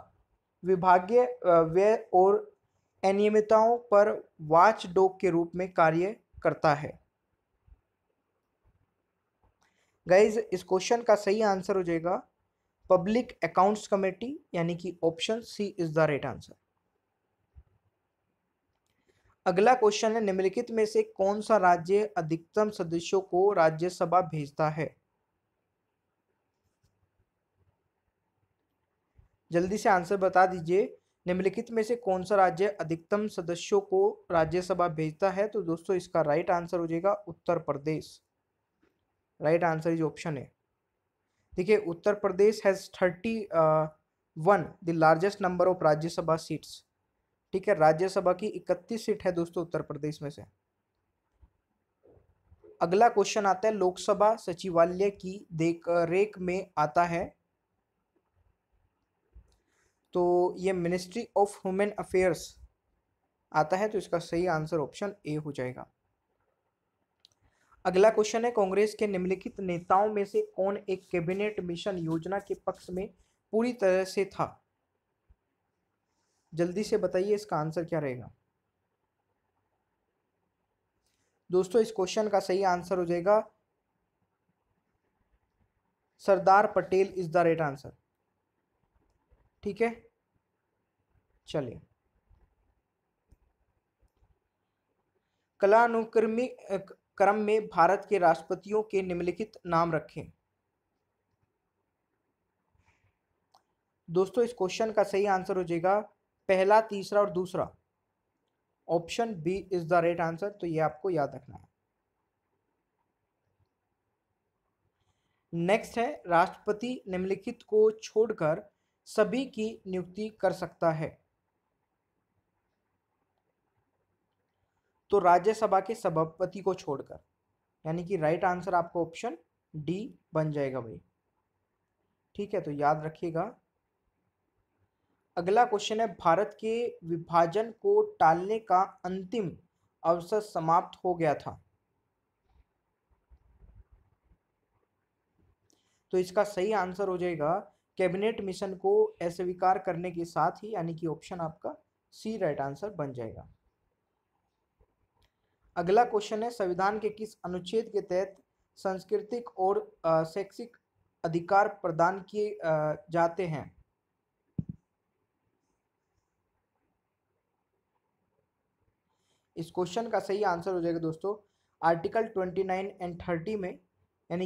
Speaker 1: विभागीय व्यय और अनियमितताओं पर वाच डॉग के रूप में कार्य करता है गाइज इस क्वेश्चन का सही आंसर हो जाएगा पब्लिक अकाउंट्स कमेटी यानी कि option C is the right answer अगला क्वेश्चन है निम्नलिखित में से कौन सा राज्य अधिकतम सदस्यों को राज्यसभा भेजता है जल्दी से आंसर बता दीजिए निम्नलिखित में से कौन सा राज्य अधिकतम सदस्यों को राज्यसभा भेजता है तो दोस्तों इसका राइट आंसर हो जाएगा Uttar Pradesh right answer is option है देखिए Uttar Pradesh has thirty one the largest number of Rajya Sabha seats ठीक है राज्यसभा की इकतीस सीट है दोस्तों उत्तर प्रदेश में से अगला क्वेश्चन आता है लोकसभा सचिवालय की देखरेख में आता है तो ये मिनिस्ट्री ऑफ ह्यूमन अफेयर्स आता है तो इसका सही आंसर ऑप्शन ए हो जाएगा अगला क्वेश्चन है कांग्रेस के निम्नलिखित नेताओं में से कौन एक कैबिनेट मिशन योजना के पक्ष में पूरी तरह से था जल्दी से बताइए इसका आंसर क्या रहेगा दोस्तों इस क्वेश्चन का सही आंसर हो जाएगा Sardar Patel is the right answer ठीक है चलिए कलानुक्रमी क्रम में भारत के राष्ट्रपतियों के निम्नलिखित नाम रखें दोस्तों इस क्वेश्चन का सही आंसर हो जाएगा पहला तीसरा और दूसरा option B is the right answer तो ये आपको याद रखना है नेक्स्ट है राष्ट्रपति निम्नलिखित को छोड़कर सभी की नियुक्ति कर सकता है तो राज्यसभा के सभापति को छोड़कर यानी कि राइट आंसर आपका ऑप्शन डी बन जाएगा भाई ठीक है तो याद रखिएगा अगला क्वेश्चन है भारत के विभाजन को टालने का अंतिम अवसर समाप्त हो गया था तो इसका सही आंसर हो जाएगा कैबिनेट मिशन को अस्वीकार करने के साथ ही यानी कि ऑप्शन आपका सी राइट आंसर बन जाएगा अगला क्वेश्चन है संविधान के किस अनुच्छेद के तहत सांस्कृतिक और शैक्षिक अधिकार प्रदान किए जाते हैं इस क्वेश्चन का सही आंसर हो जाएगा दोस्तों article twenty nine and thirty में यानी कि